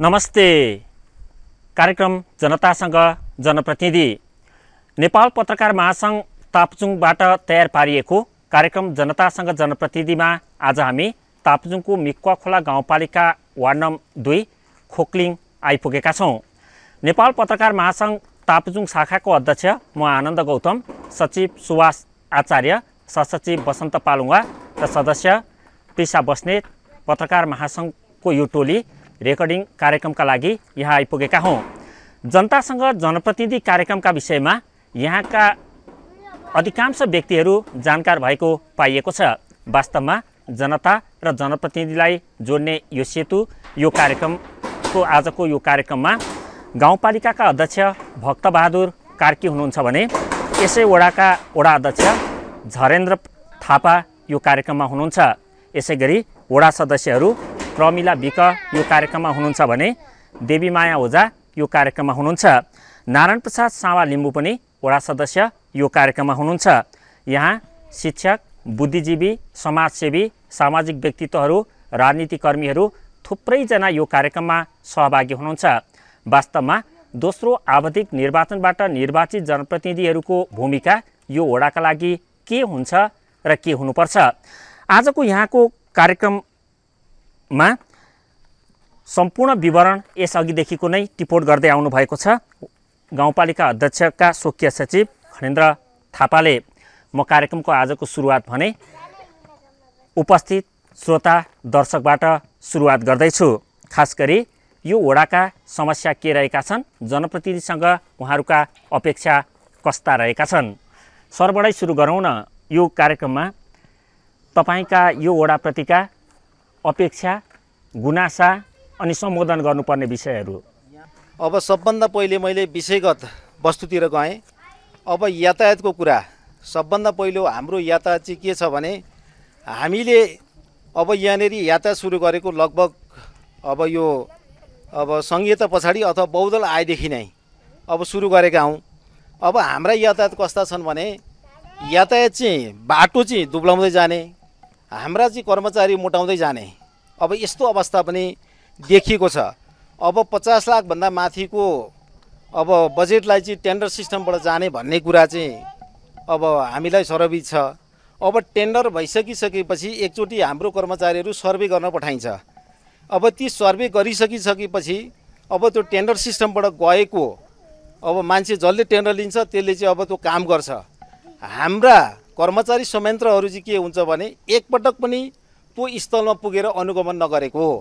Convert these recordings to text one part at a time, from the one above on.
नमस्ते कार्यक्रम जनतासँग जनप्रतिनिधि नेपाल पत्रकार महासङ्घ तापचुङबाट तयार पारिएको कार्यक्रम जनतासँग जनप्रतिनिधिमा आज हामी तापचुङको मिक्वा खोला गाउँपालिका वार्ड नम्बर दुई खोक्लिङ आइपुगेका छौँ नेपाल पत्रकार महासङ्घ तापचुङ शाखाको अध्यक्ष म आनन्द गौतम सचिव सुवास आचार्य सहसचिव वसन्त पालुङ्गा र सदस्य पिसा बस्नेत पत्रकार महासङ्घको यो टोली रेकर्डिङ कार्यक्रमका लागि यहाँ आइपुगेका हौँ जनतासँग जनप्रतिनिधि कार्यक्रमका विषयमा यहाँका अधिकांश व्यक्तिहरू जानकार भएको पाइएको छ वास्तवमा जनता र जनप्रतिनिधिलाई जोड्ने यो सेतु यो कार्यक्रमको आजको यो कार्यक्रममा गाउँपालिकाका अध्यक्ष भक्तबहादुर कार्की हुनुहुन्छ भने यसै वडाका वडा अध्यक्ष झरेन्द्र थापा यो कार्यक्रममा हुनुहुन्छ यसै गरी वडा सदस्यहरू प्रमिला विक यो कार्यक्रममा हुनुहुन्छ भने देवीमाया ओझा यो कार्यक्रममा हुनुहुन्छ नारायण प्रसाद सावा लिम्बू पनि वडा सदस्य यो कार्यक्रममा हुनुहुन्छ यहाँ शिक्षक बुद्धिजीवी समाजसेवी सामाजिक व्यक्तित्वहरू राजनीतिकर्मीहरू थुप्रैजना यो कार्यक्रममा सहभागी हुनुहुन्छ वास्तवमा दोस्रो आवधिक निर्वाचनबाट निर्वाचित जनप्रतिनिधिहरूको भूमिका यो वडाका लागि के हुन्छ र के हुनुपर्छ आजको यहाँको कार्यक्रम मा सम्पूर्ण विवरण यसअघिदेखिको नै टिपोट गर्दै आउनुभएको छ गाउँपालिका अध्यक्षका स्वकीय सचिव खनेन्द्र थापाले म कार्यक्रमको आजको सुरुवात भने उपस्थित श्रोता दर्शकबाट सुरुवात गर्दैछु खास गरी यो वडाका समस्या के रहेका छन् जनप्रतिनिधिसँग उहाँहरूका अपेक्षा कस्ता रहेका छन् सरबाटै सुरु गरौँ न यो कार्यक्रममा तपाईँका यो वडाप्रतिका अपेक्षा गुनासा अनि सम्बोधन गर्नुपर्ने विषयहरू अब सबभन्दा पहिले मैले विषयगत वस्तुतिर गएँ अब यातायातको कुरा सबभन्दा पहिलो हाम्रो यातायात चाहिँ के छ भने हामीले अब यहाँनिर यातायात सुरु गरेको लगभग अब यो अब संहिता पछाडि अथवा बौद्धल आएदेखि नै अब सुरु गरेका हौँ अब हाम्रा यातायात कस्ता छन् भने यातायात चाहिँ बाटो चाहिँ दुब्लाउँदै जाने हाम्रा चाहिँ कर्मचारी मोटाउँदै जाने अब यस्तो अवस्था पनि देखिएको छ अब पचास लाखभन्दा माथिको अब बजेटलाई चाहिँ टेन्डर सिस्टमबाट जाने भन्ने कुरा चाहिँ अब हामीलाई सरबित छ अब टेन्डर भइसकिसकेपछि एकचोटि हाम्रो कर्मचारीहरू सर्वे गर्न पठाइन्छ अब ती सर्वे गरिसकिसकेपछि अब त्यो टेन्डर सिस्टमबाट गएको अब मान्छे जसले टेन्डर लिन्छ त्यसले चाहिँ अब त्यो काम गर्छ हाम्रा कर्मचारी संयन्त्रहरू चाहिँ के हुन्छ भने एकपटक पनि त्यो स्थलमा पुगेर अनुगमन नगरेको हो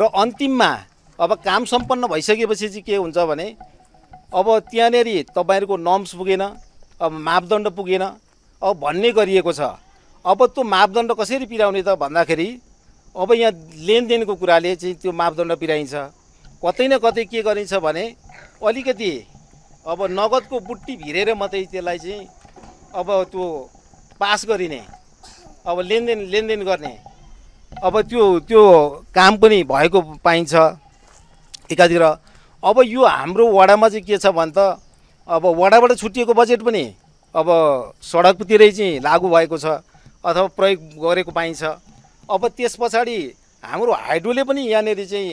र अन्तिममा अब काम सम्पन्न भइसकेपछि चाहिँ के हुन्छ भने अब त्यहाँनिर तपाईँहरूको नम्स पुगेन अब मापदण्ड पुगेन अब भन्ने गरिएको छ अब त्यो मापदण्ड कसरी पिराउने त भन्दाखेरि अब यहाँ लेनदेनको कुराले चाहिँ त्यो मापदण्ड पिराइन्छ कतै न कतै के गरिन्छ भने अलिकति अब नगदको बुट्टी भिरेर मात्रै त्यसलाई चाहिँ अब त्यो पास गरिने अब लेनदेन लेनदेन गर्ने अब त्यो त्यो काम पनि भएको पाइन्छ एकातिर अब यो हाम्रो वडामा चाहिँ के छ भने त अब वडाबाट छुट्टिएको बजेट पनि अब सडकतिरै चाहिँ लागु भएको छ अथवा प्रयोग गरेको पाइन्छ अब त्यस पछाडि हाम्रो हाइड्रोले पनि यहाँनिर चाहिँ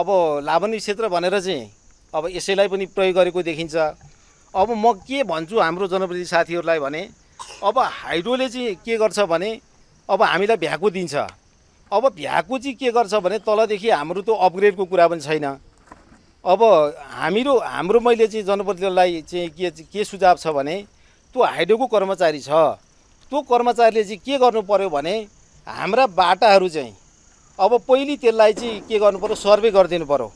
अब लाभान्वित क्षेत्र भनेर चाहिँ अब यसैलाई पनि प्रयोग गरेको देखिन्छ अब म के भन्छु हाम्रो जनप्रतिनिधि साथीहरूलाई भने अब हाइड्रोले चाहिँ के गर्छ भने अब हामीलाई भ्याकु दिन्छ अब भ्याकु चाहिँ के गर्छ भने तलदेखि हाम्रो त अपग्रेडको कुरा पनि छैन अब हामीहरू हाम्रो मैले चाहिँ जनप्रतिनिधिलाई चाहिँ के के सुझाव छ भने त्यो हाइड्रोको कर्मचारी छ त्यो कर्मचारीले चाहिँ के गर्नु पऱ्यो भने हाम्रा बाटाहरू चाहिँ अब पहिले त्यसलाई चाहिँ के गर्नु पऱ्यो सर्वे गरिदिनु पऱ्यो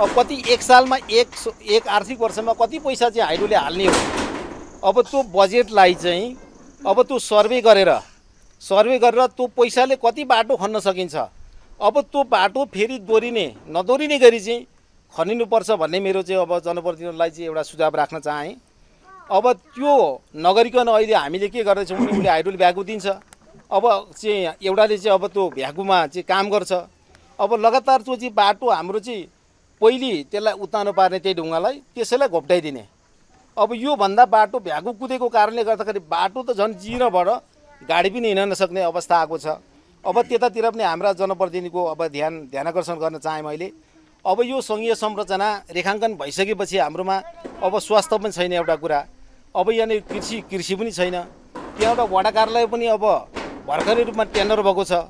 अब कति एक सालमा एक एक आर्थिक वर्षमा कति पैसा चाहिँ हाइड्रोले हाल्ने हो अब त्यो बजेटलाई चाहिँ अब त्यो सर्वे गरेर सर्वे गरेर त्यो पैसाले कति बाटो खन्न सकिन्छ अब त्यो बाटो फेरि दोहोरिने नदोरिने गरी चाहिँ खनिनुपर्छ भन्ने मेरो चाहिँ अब जनप्रतिनिधिलाई चाहिँ एउटा सुझाव राख्न चाहेँ अब त्यो नगरिकन अहिले हामीले के गर्दैछौँ भने उसले हाइड्रोल भ्यागु दिन्छ अब चाहिँ एउटाले चाहिँ अब त्यो भ्यागुमा चाहिँ काम गर्छ अब लगातार त्यो चाहिँ बाटो हाम्रो चाहिँ पहिले त्यसलाई उतानो पार्ने त्यही ढुङ्गालाई त्यसैलाई घोप्टाइदिने अब योभन्दा बाटो भ्यागु कुदेको कारणले गर्दाखेरि बाटो त झन् जिरोबाट गाडी पनि हिँड्न नसक्ने अवस्था आएको छ अब त्यतातिर पनि हाम्रा जनप्रतिनिधिको अब ध्यान ध्यान आकर्षण गर्न चाहेँ मैले अब यो सङ्घीय संरचना रेखाङ्कन भइसकेपछि हाम्रोमा अब स्वास्थ्य पनि छैन एउटा कुरा अब यहाँनिर कृषि कृषि पनि छैन त्यहाँ एउटा वडा कार्यालय पनि अब भर्खरै रूपमा टेन्डर भएको छ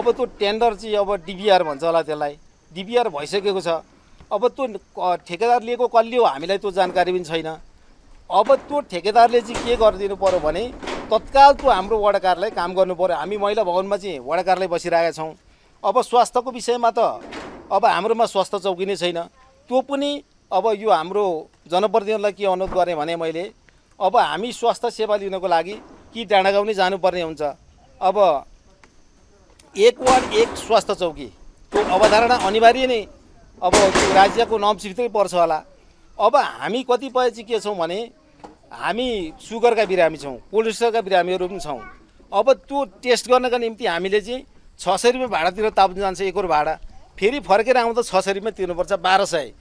अब त्यो टेन्डर चाहिँ अब डिबिआर भन्छ होला त्यसलाई डिबिआर भइसकेको छ अब त्यो ठेकेदार लिएको कसले हो हामीलाई त्यो जानकारी पनि छैन अब त्यो ठेकेदारले चाहिँ के गरिदिनु पऱ्यो भने तत्काल त्यो हाम्रो वडाकारलाई काम गर्नु पऱ्यो हामी महिला भवनमा चाहिँ वडाकारलाई बसिरहेका छौँ अब स्वास्थ्यको विषयमा त अब हाम्रोमा स्वास्थ्य चौकी नै छैन त्यो पनि अब यो हाम्रो जनप्रतिनिधिलाई के अनुरोध गरेँ भने मैले अब हामी स्वास्थ्य सेवा लिनको लागि कि डाँडागाउँ नै जानुपर्ने हुन्छ अब एक वार्ड एक स्वास्थ्य चौकी त्यो अवधारणा अनिवार्य नै अब राज्यको नम्सिभित्रै पर्छ होला अब हामी कतिपय चाहिँ के छौँ भने हामी सुगरका बिरामी छौँ कोलेस्ट्रोलका बिरामीहरू पनि छौँ अब त्यो टेस्ट गर्नका निम्ति हामीले चाहिँ छ सय रुपियाँ भाडातिर ताप्नु जान्छ एकहोर भाडा फेरि फर्केर आउँदा छ सय रुपियाँ तिर्नुपर्छ बाह्र सय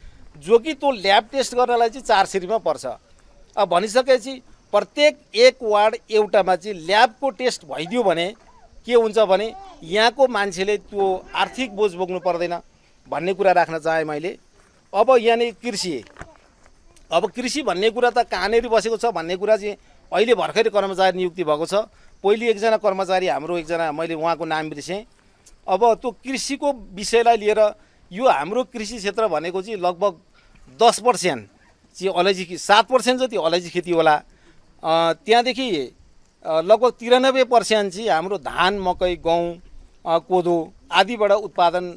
जो कि त्यो ल्याब टेस्ट गर्नलाई चाहिँ चार सय रुपियाँ पर्छ अब भनिसकेपछि प्रत्येक एक वार्ड एउटामा चाहिँ ल्याबको टेस्ट भइदियो भने के हुन्छ भने यहाँको मान्छेले त्यो आर्थिक बोझ बोक्नु पर्दैन भन्ने कुरा राख्न चाहेँ मैले अब यहाँनिर कृषि अब कृषि भन्ने कुरा त कहाँनिर बसेको छ भन्ने कुरा चाहिँ अहिले भर्खरै कर्मचारी नियुक्ति भएको छ पहिले एकजना कर्मचारी हाम्रो एकजना मैले उहाँको नाम बिर्सेँ अब त्यो कृषिको विषयलाई लिएर यो हाम्रो कृषि क्षेत्र भनेको चाहिँ लगभग दस पर्सेन्ट चाहिँ अलैँची सात पर्सेन्ट जति अलैँची खेती होला त्यहाँदेखि लगभग तिरानब्बे पर्सेन्ट चाहिँ हाम्रो धान मकै गहुँ कोदो आदिबाट उत्पादन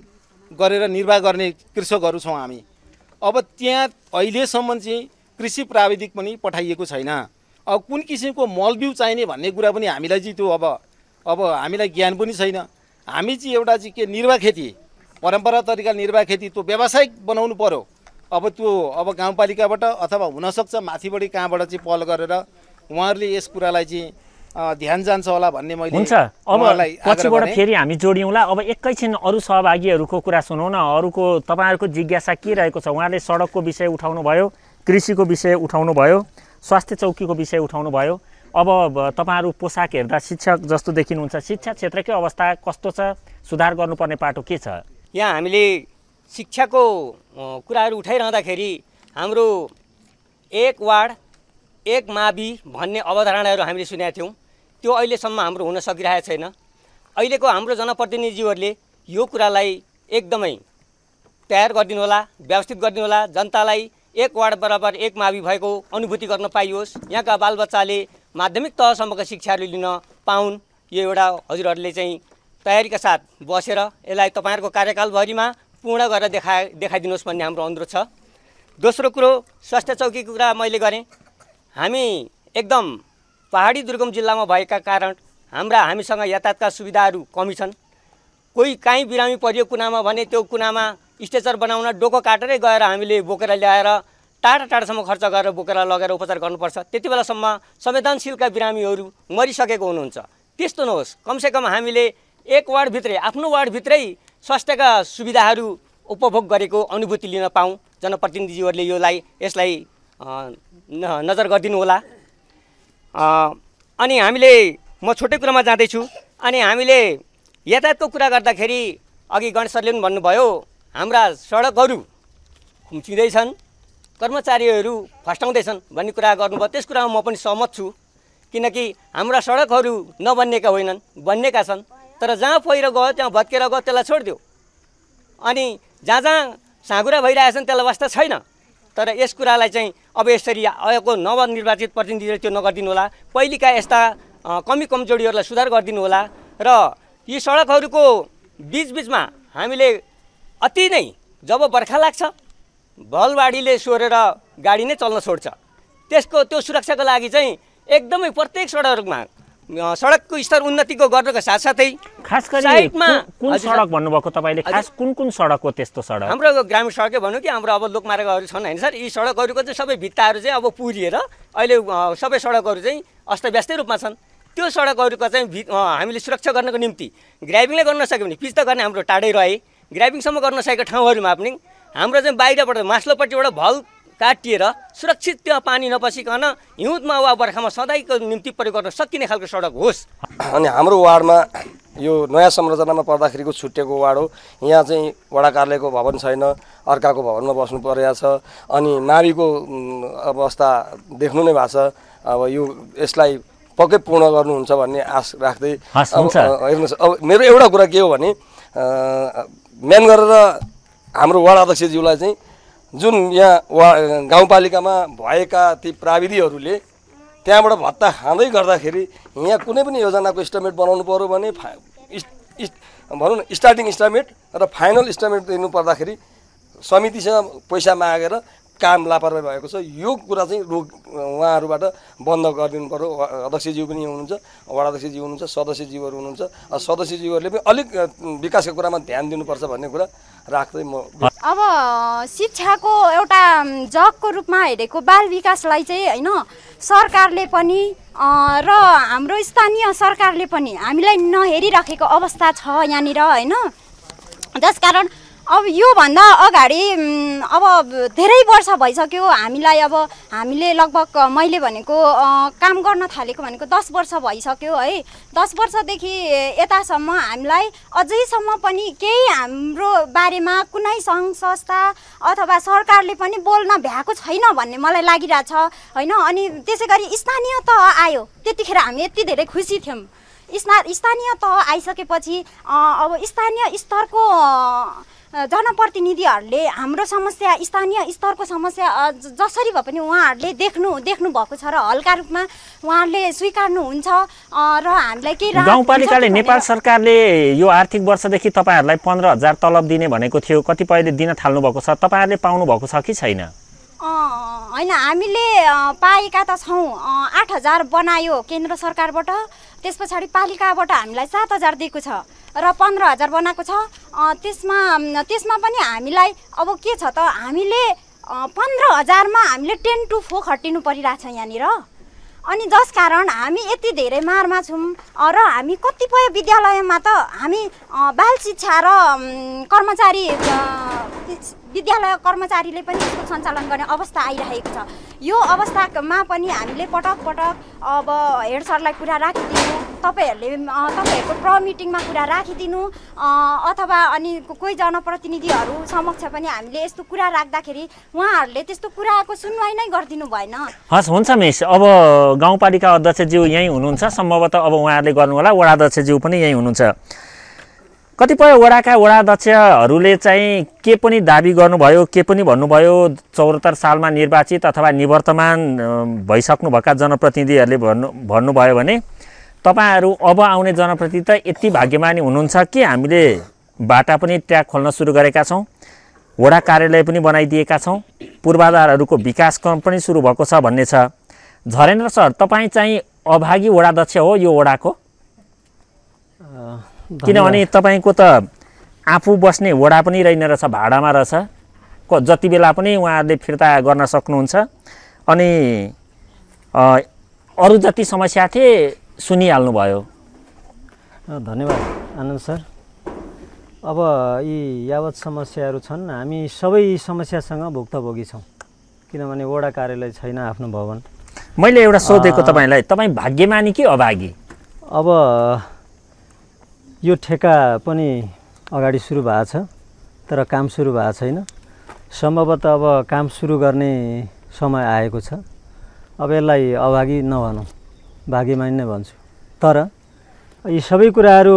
गरेर निर्वाह गर्ने कृषकहरू छौँ हामी अब त्यहाँ अहिलेसम्म चाहिँ कृषि प्राविधिक पनि पठाइएको छैन अब कुन किसिमको मलबिउ चाहिने भन्ने कुरा पनि हामीलाई चाहिँ त्यो अब अब हामीलाई ज्ञान पनि छैन हामी चाहिँ एउटा चाहिँ के निर्वाह खेती परम्परा तरिका निर्वाह खेती त्यो व्यावसायिक बनाउनु पऱ्यो अब त्यो अब गाउँपालिकाबाट अथवा हुनसक्छ माथिबाट कहाँबाट चाहिँ पहल गरेर उहाँहरूले यस कुरालाई चाहिँ ध्यान जान्छ होला भन्ने मैले हुन्छ अब पछिबाट फेरि हामी जोडियौँला अब एकैछिन अरू सहभागीहरूको कुरा सुनौँ न अरूको तपाईँहरूको जिज्ञासा के रहेको छ उहाँले सडकको विषय उठाउनु भयो कृषिको विषय उठाउनु भयो स्वास्थ्य चौकीको विषय उठाउनु भयो अब तपाईँहरू पोसाक हेर्दा शिक्षक जस्तो देखिनुहुन्छ शिक्षा क्षेत्रकै अवस्था कस्तो छ सुधार गर्नुपर्ने पाटो के छ यहाँ हामीले शिक्षाको कुराहरू उठाइरहँदाखेरि हाम्रो एक वार्ड एक मावि भन्ने अवधारणाहरू हामीले सुनेका थियौँ त्यो अहिलेसम्म हाम्रो हुन सकिरहेको छैन अहिलेको हाम्रो जनप्रतिनिधिहरूले यो कुरालाई एकदमै तयार होला व्यवस्थित होला जनतालाई एक वार्ड बराबर एक मावि भएको अनुभूति गर्न पाइयोस् यहाँका बालबच्चाले माध्यमिक तहसम्मका शिक्षाहरू लिन पाउन् यो एउटा हजुरहरूले चाहिँ तयारीका साथ बसेर यसलाई तपाईँहरूको कार्यकालभरिमा पूर्ण गरेर देखा देखाइदिनुहोस् भन्ने हाम्रो अनुरोध छ दोस्रो कुरो स्वास्थ्य चौकीको कुरा मैले गरेँ हामी एकदम पहाडी दुर्गम जिल्लामा भएका कारण हाम्रा हामीसँग यातायातका सुविधाहरू कमी छन् कोही काहीँ बिरामी परियो कुनामा भने त्यो कुनामा स्टेचर बनाउन डोको काटेरै गएर हामीले बोकेर ल्याएर टाढा टाढासम्म खर्च गरेर बोकेर लगेर उपचार गर्नुपर्छ त्यति बेलासम्म संवेदनशीलका बिरामीहरू मरिसकेको हुनुहुन्छ त्यस्तो नहोस् कमसेकम हामीले एक वार्डभित्रै आफ्नो वार्डभित्रै स्वास्थ्यका सुविधाहरू उपभोग गरेको अनुभूति लिन पाऊँ जनप्रतिनिधिहरूले योलाई यसलाई नजर होला अनि हामीले म छुट्टै कुरामा जाँदैछु अनि हामीले यातायातको कुरा गर्दाखेरि अघि गणेश सरले पनि भन्नुभयो हाम्रा सडकहरू खुम्चिँदैछन् कर्मचारीहरू फस्टाउँदैछन् भन्ने कुरा गर्नुभयो त्यस कुरामा म पनि सहमत छु किनकि हाम्रा सडकहरू नबनिएका होइनन् बनिएका छन् तर जहाँ पहिरो गयो त्यहाँ भत्केर गयो त्यसलाई छोडिदियो अनि जहाँ जहाँ साँगुरा भइरहेछन् त्यसलाई वास्ता छैन तर यस कुरालाई चाहिँ अब यसरी आएको नवनिर्वाचित प्रतिनिधिले त्यो नगरिदिनु होला पहिलेका यस्ता कमी कमजोरीहरूलाई सुधार गरिदिनु होला र यी सडकहरूको बिचबिचमा हामीले अति नै जब बर्खा लाग्छ भलवाडीले सोरेर गाडी नै चल्न छोड्छ त्यसको त्यो सुरक्षाको लागि चाहिँ एकदमै प्रत्येक सडकमा सडकको स्तर उन्नतिको गर्नुको साथसाथै खास गरी कुन सडक भन्नुभएको तपाईँले खास कुन कुन सडक हो त्यस्तो सडक हाम्रो ग्रामीण सडकै भनौँ कि हाम्रो अब लोकमार्गहरू छन् होइन सर यी सडकहरूको चाहिँ सबै भित्ताहरू चाहिँ अब पुरिएर अहिले सबै सडकहरू चाहिँ अस्तव्यस्तै रूपमा छन् त्यो सडकहरूको चाहिँ हामीले सुरक्षा गर्नको निम्ति ग्राइभिङले गर्न सक्यो भने पिच त गर्ने हाम्रो टाढै रहे ग्राइभिङसम्म गर्न सकेको ठाउँहरूमा पनि हाम्रो चाहिँ बाहिरबाट मास्लोपट्टिबाट भल काटिएर सुरक्षित त्यो पानी नपसिकन हिउँदमा वा बर्खामा सधैँको निम्ति प्रयोग गर्न सकिने खालको सडक होस् अनि हाम्रो वार्डमा यो नयाँ संरचनामा पर्दाखेरिको छुट्टिएको वार्ड हो यहाँ चाहिँ वडा कार्यालयको भवन छैन अर्काको भवनमा बस्नु परेको छ अनि नारीको अवस्था देख्नु नै भएको छ अब यो यसलाई पक्कै पूर्ण गर्नुहुन्छ भन्ने आश राख्दै हेर्नुहोस् अब मेरो एउटा कुरा के हो भने म्यान गरेर हाम्रो वार्ड अध्यक्षज्यूलाई चाहिँ जुन यहाँ वा गाउँपालिकामा भएका ती प्राविधिहरूले त्यहाँबाट भत्ता खाँदै गर्दाखेरि यहाँ कुनै पनि योजनाको इस्टिमेट बनाउनु पऱ्यो भने फा भनौँ न स्टार्टिङ इस्टिमेट र फाइनल इस्टिमेट दिनु पर्दाखेरि समितिसँग पैसा मागेर काम लापरवाही भएको छ यो कुरा चाहिँ रोक उहाँहरूबाट बन्द गरिदिनु पऱ्यो अध्यक्षज्यू पनि हुनुहुन्छ वडा हुनुहुन्छ सदस्यज्यूहरू हुनुहुन्छ सदस्यज्यूहरूले पनि अलिक विकासको कुरामा ध्यान दिनुपर्छ भन्ने कुरा राख्दै म अब शिक्षाको एउटा जगको रूपमा हेरेको बाल विकासलाई चाहिँ होइन सरकारले पनि र हाम्रो स्थानीय सरकारले पनि हामीलाई नहेरिराखेको अवस्था छ यहाँनिर होइन कारण अब योभन्दा अगाडि अब धेरै वर्ष भइसक्यो हामीलाई अब हामीले लगभग मैले भनेको काम गर्न थालेको भनेको दस वर्ष भइसक्यो है दस वर्षदेखि यतासम्म हामीलाई अझैसम्म पनि केही हाम्रो बारेमा कुनै सङ्घ संस्था अथवा सरकारले पनि बोल्न भ्याएको छैन भन्ने मलाई लागिरहेछ होइन अनि त्यसै गरी स्थानीय तह आयो त्यतिखेर हामी यति धेरै खुसी थियौँ स्ना स्थानीय तह आइसकेपछि अब स्थानीय स्तरको जनप्रतिनिधिहरूले हाम्रो समस्या स्थानीय स्तरको समस्या जसरी भए पनि उहाँहरूले देख्नु देख्नु भएको छ र हल्का रूपमा उहाँहरूले स्वीकार्नुहुन्छ र हामीलाई केही गाउँपालिकाले नेपाल सरकारले यो आर्थिक वर्षदेखि तपाईँहरूलाई पन्ध्र हजार तलब दिने भनेको थियो कतिपयले दिन थाल्नु भएको छ तपाईँहरूले पाउनु भएको छ कि छैन होइन हामीले पाएका त छौँ आठ हजार बनायो केन्द्र सरकारबाट त्यस पछाडि पालिकाबाट हामीलाई सात हजार दिएको छ र पन्ध्र हजार बनाएको छ त्यसमा त्यसमा पनि हामीलाई अब के छ त हामीले पन्ध्र हजारमा हामीले टेन टु फोर खटिनु परिरहेछ यहाँनिर अनि जस कारण हामी यति धेरै मारमा छौँ र हामी कतिपय विद्यालयमा त हामी बाल शिक्षा र कर्मचारी विद्यालय कर्मचारीले पनि यसको सञ्चालन गर्ने अवस्था आइरहेको छ यो अवस्थामा पनि हामीले पटक पटक अब हेड सरलाई कुरा राखिदिनु तपाईँहरूले तपाईँहरूको प्र मिटिङमा कुरा राखिदिनु अथवा अनि कोही जनप्रतिनिधिहरू समक्ष पनि हामीले यस्तो कुरा राख्दाखेरि उहाँहरूले त्यस्तो कुराको सुनवाई नै गरिदिनु भएन हस् हुन्छ मिस अब गाउँपालिका अध्यक्षज्यू यहीँ हुनुहुन्छ सम्भवतः अब उहाँहरूले होला वडा अध्यक्षज्यू पनि यहीँ हुनुहुन्छ कतिपय वडाका वडाध्यक्षहरूले चाहिँ के पनि दाबी गर्नुभयो के पनि भन्नुभयो चौहत्तर सालमा निर्वाचित अथवा निवर्तमान भइसक्नुभएका जनप्रतिनिधिहरूले भन्नु भन्नुभयो भने तपाईँहरू अब आउने जनप्रति त यति भाग्यमानी हुनुहुन्छ कि हामीले बाटा पनि ट्याग खोल्न सुरु गरेका छौँ वडा कार्यालय पनि बनाइदिएका छौँ पूर्वाधारहरूको विकासक्रम पनि सुरु भएको छ भन्ने छ झरेन्द्र सर तपाईँ चाहिँ अभागी वडाध्यक्ष हो यो वडाको किनभने तपाईँको त आफू बस्ने वडा पनि रहेन रहेछ भाडामा रहेछ जति बेला पनि उहाँहरूले फिर्ता गर्न सक्नुहुन्छ अनि अरू जति समस्या थिए सुनिहाल्नुभयो धन्यवाद आनन्द सर अब यी यावत समस्याहरू छन् हामी सबै समस्यासँग भुक्तभोगी छौँ किनभने वडा कार्यालय छैन आफ्नो भवन मैले एउटा सोधेको तपाईँलाई तपाईँ भाग्यमानी कि अभागी अब यो ठेका पनि अगाडि सुरु भएको छ तर काम सुरु भएको छैन सम्भवतः अब काम सुरु गर्ने समय आएको छ अब यसलाई अभागी नभनौँ भागीमानी नै भन्छु तर यी सबै कुराहरू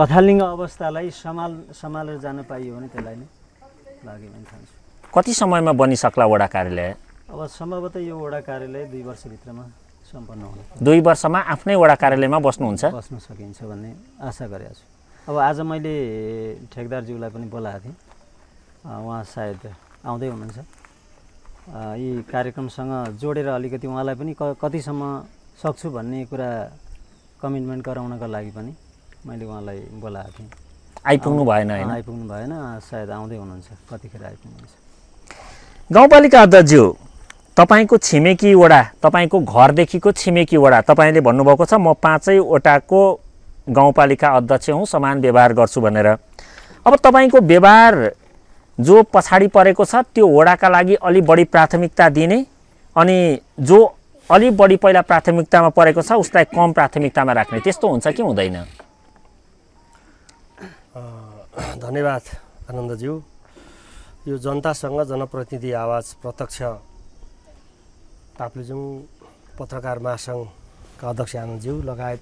लथालिङ्ग अवस्थालाई सम्हाल सम्हालेर जान पाइयो भने त्यसलाई नै भागीमानी ठान्छु कति समयमा बनिसक्ला वडा कार्यालय अब सम्भवतः यो वडा कार्यालय दुई वर्षभित्रमा सम्पन्न हुनु दुई वर्षमा आफ्नै वडा कार्यालयमा बस्नुहुन्छ बस्न सकिन्छ भन्ने आशा गरेको छु अब आज मैले ठेकदारज्यूलाई पनि बोलाएको थिएँ उहाँ सायद आउँदै हुनुहुन्छ यी कार्यक्रमसँग जोडेर अलिकति उहाँलाई पनि कतिसम्म सक्छु भन्ने कुरा कमिटमेन्ट गराउनका लागि पनि मैले उहाँलाई बोलाएको थिएँ आइपुग्नु भएन होइन आइपुग्नु भएन सायद आउँदै हुनुहुन्छ कतिखेर आइपुग्नुहुन्छ गाउँपालिका अध्यक्ष तपाईँको छिमेकी वडा तपाईँको घरदेखिको छिमेकी वडा तपाईँले भन्नुभएको छ म पाँचैवटाको गाउँपालिका अध्यक्ष हुँ समान व्यवहार गर्छु भनेर अब तपाईँको व्यवहार जो पछाडि परेको छ त्यो वडाका लागि अलि बढी प्राथमिकता दिने अनि जो अलि बढी पहिला प्राथमिकतामा परेको छ उसलाई कम प्राथमिकतामा राख्ने त्यस्तो हुन्छ कि हुँदैन धन्यवाद आनन्दज्यू यो जनतासँग जनप्रतिनिधि आवाज प्रत्यक्ष ताप्लेजुङ पत्रकार महासङ्घका अध्यक्ष आनन्दज्यू लगायत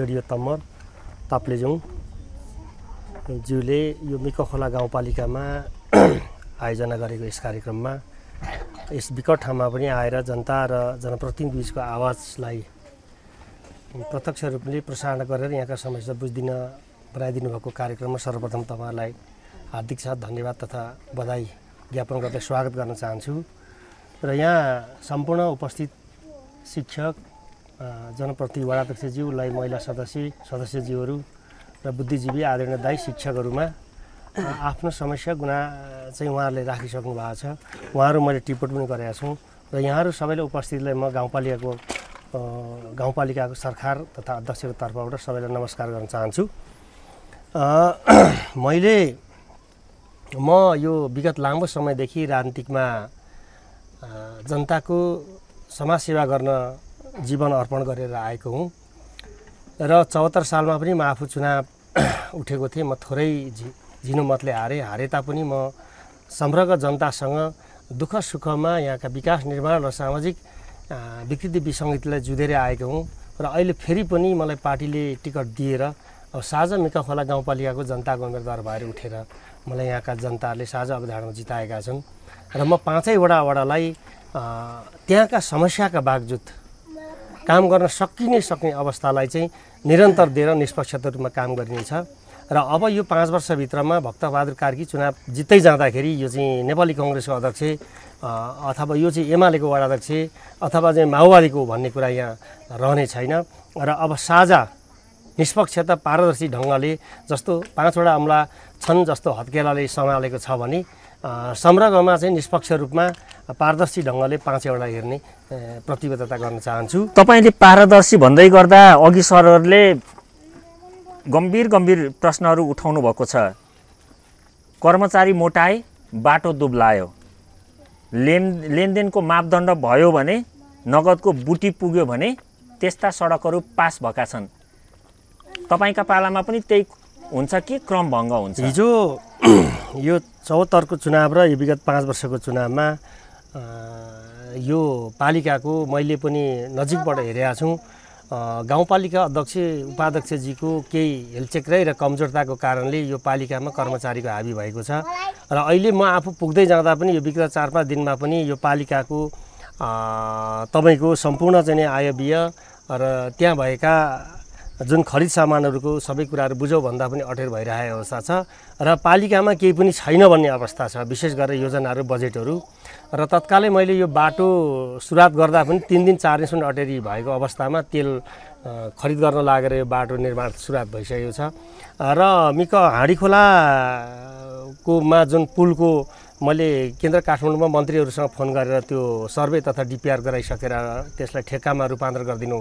रेडियो तम्मर ताप्लेजुङ ज्यूले यो मिकखोला गाउँपालिकामा आयोजना गरेको यस कार्यक्रममा यस विकट ठाउँमा पनि आएर जनता र जनप्रतिनिधिबिचको आवाजलाई प्रत्यक्ष रूपले प्रसारण गरेर यहाँका समस्या बुझिदिन बनाइदिनु भएको कार्यक्रममा सर्वप्रथम तपाईँहरूलाई हार्दिक साथ धन्यवाद तथा बधाई ज्ञापन गर्दै स्वागत गर्न चाहन्छु र यहाँ सम्पूर्ण उपस्थित शिक्षक जनप्रति वडाध्यक्षज्यूलाई महिला सदस्य सदस्यज्यूहरू र बुद्धिजीवी आदरणीय दायी शिक्षकहरूमा आफ्नो समस्या गुना चाहिँ उहाँहरूले राखिसक्नु भएको छ उहाँहरू मैले टिपोट पनि गरेका छु र यहाँहरू सबैले उपस्थितलाई म गाउँपालिकाको गाउँपालिकाको सरकार तथा अध्यक्षको तर्फबाट सबैलाई नमस्कार गर्न चाहन्छु मैले म यो विगत लामो समयदेखि राजनीतिकमा जनताको समाजसेवा गर्न जीवन अर्पण गरेर आएको हुँ र चौहत्तर सालमा पनि म आफू चुनाव उठेको थिएँ म थोरै झि झिनो मतले हारेँ हारे तापनि म समग्र जनतासँग दुःख सुखमा यहाँका विकास निर्माण र सामाजिक विकृति विसङ्गतिलाई जुधेर आएको हुँ र अहिले फेरि पनि मलाई पार्टीले टिकट दिएर अब साझा मिका गाउँपालिकाको जनताको उम्मेदवार भएर उठेर मलाई यहाँका जनताहरूले साझा अवधारणा जिताएका छन् र म पाँचैवटा वडालाई त्यहाँका समस्याका बावजुद काम गर्न सकिने सक्ने अवस्थालाई चाहिँ निरन्तर दिएर निष्पक्ष रूपमा काम गरिनेछ र अब यो पाँच वर्षभित्रमा भक्तबहादुर कार्की चुनाव जित्दै जाँदाखेरि यो चाहिँ नेपाली कङ्ग्रेसको अध्यक्ष अथवा यो चाहिँ एमालेको वडा अध्यक्ष अथवा चाहिँ माओवादीको भन्ने कुरा यहाँ रहने छैन र अब साझा निष्पक्षता पारदर्शी ढङ्गले जस्तो पाँचवटा अमला छन् जस्तो हत्केलाले सम्हालेको छ भने संरगमा चाहिँ निष्पक्ष रूपमा पारदर्शी ढङ्गले पाँचवटा हेर्ने प्रतिबद्धता गर्न चाहन्छु तपाईँले पारदर्शी भन्दै गर्दा अघि सरहरूले गम्भीर गम्भीर प्रश्नहरू उठाउनु भएको छ कर्मचारी मोटाए बाटो दुब्लायो लेन लेनदेनको मापदण्ड भयो भने नगदको बुटी पुग्यो भने त्यस्ता सडकहरू पास भएका छन् तपाईँका पालामा पनि त्यही हुन्छ कि क्रमभङ्ग हुन्छ हिजो यो चौहत्तरको चुनाव र यो विगत पाँच वर्षको चुनावमा यो पालिकाको मैले पनि नजिकबाट हेरेका छु गाउँपालिका अध्यक्ष उपाध्यक्षजीको केही हेलचेक्राइ र कमजोरताको कारणले यो पालिकामा कर्मचारीको हाबी भएको छ र अहिले म आफू पुग्दै जाँदा पनि यो विगत चार पाँच दिनमा पनि यो पालिकाको तपाईँको सम्पूर्ण चाहिँ आयवीय र त्यहाँ भएका जुन खरिद सामानहरूको सबै कुराहरू बुझौँ भन्दा पनि अटेर भइरहेको अवस्था छ र पालिकामा केही पनि छैन भन्ने अवस्था छ विशेष गरेर योजनाहरू बजेटहरू र तत्कालै मैले यो बाटो सुरुवात गर्दा पनि तिन दिन चार दिनसम्म अटेरी भएको अवस्थामा तेल खरिद गर्न लागेर यो बाटो निर्माण सुरुवात भइसकेको छ र मिक हाँडीखोलाकोमा जुन पुलको मैले केन्द्र काठमाडौँमा मन्त्रीहरूसँग फोन गरेर त्यो सर्वे तथा डिपिआर गराइसकेर त्यसलाई ठेक्कामा रूपान्तर गरिदिनु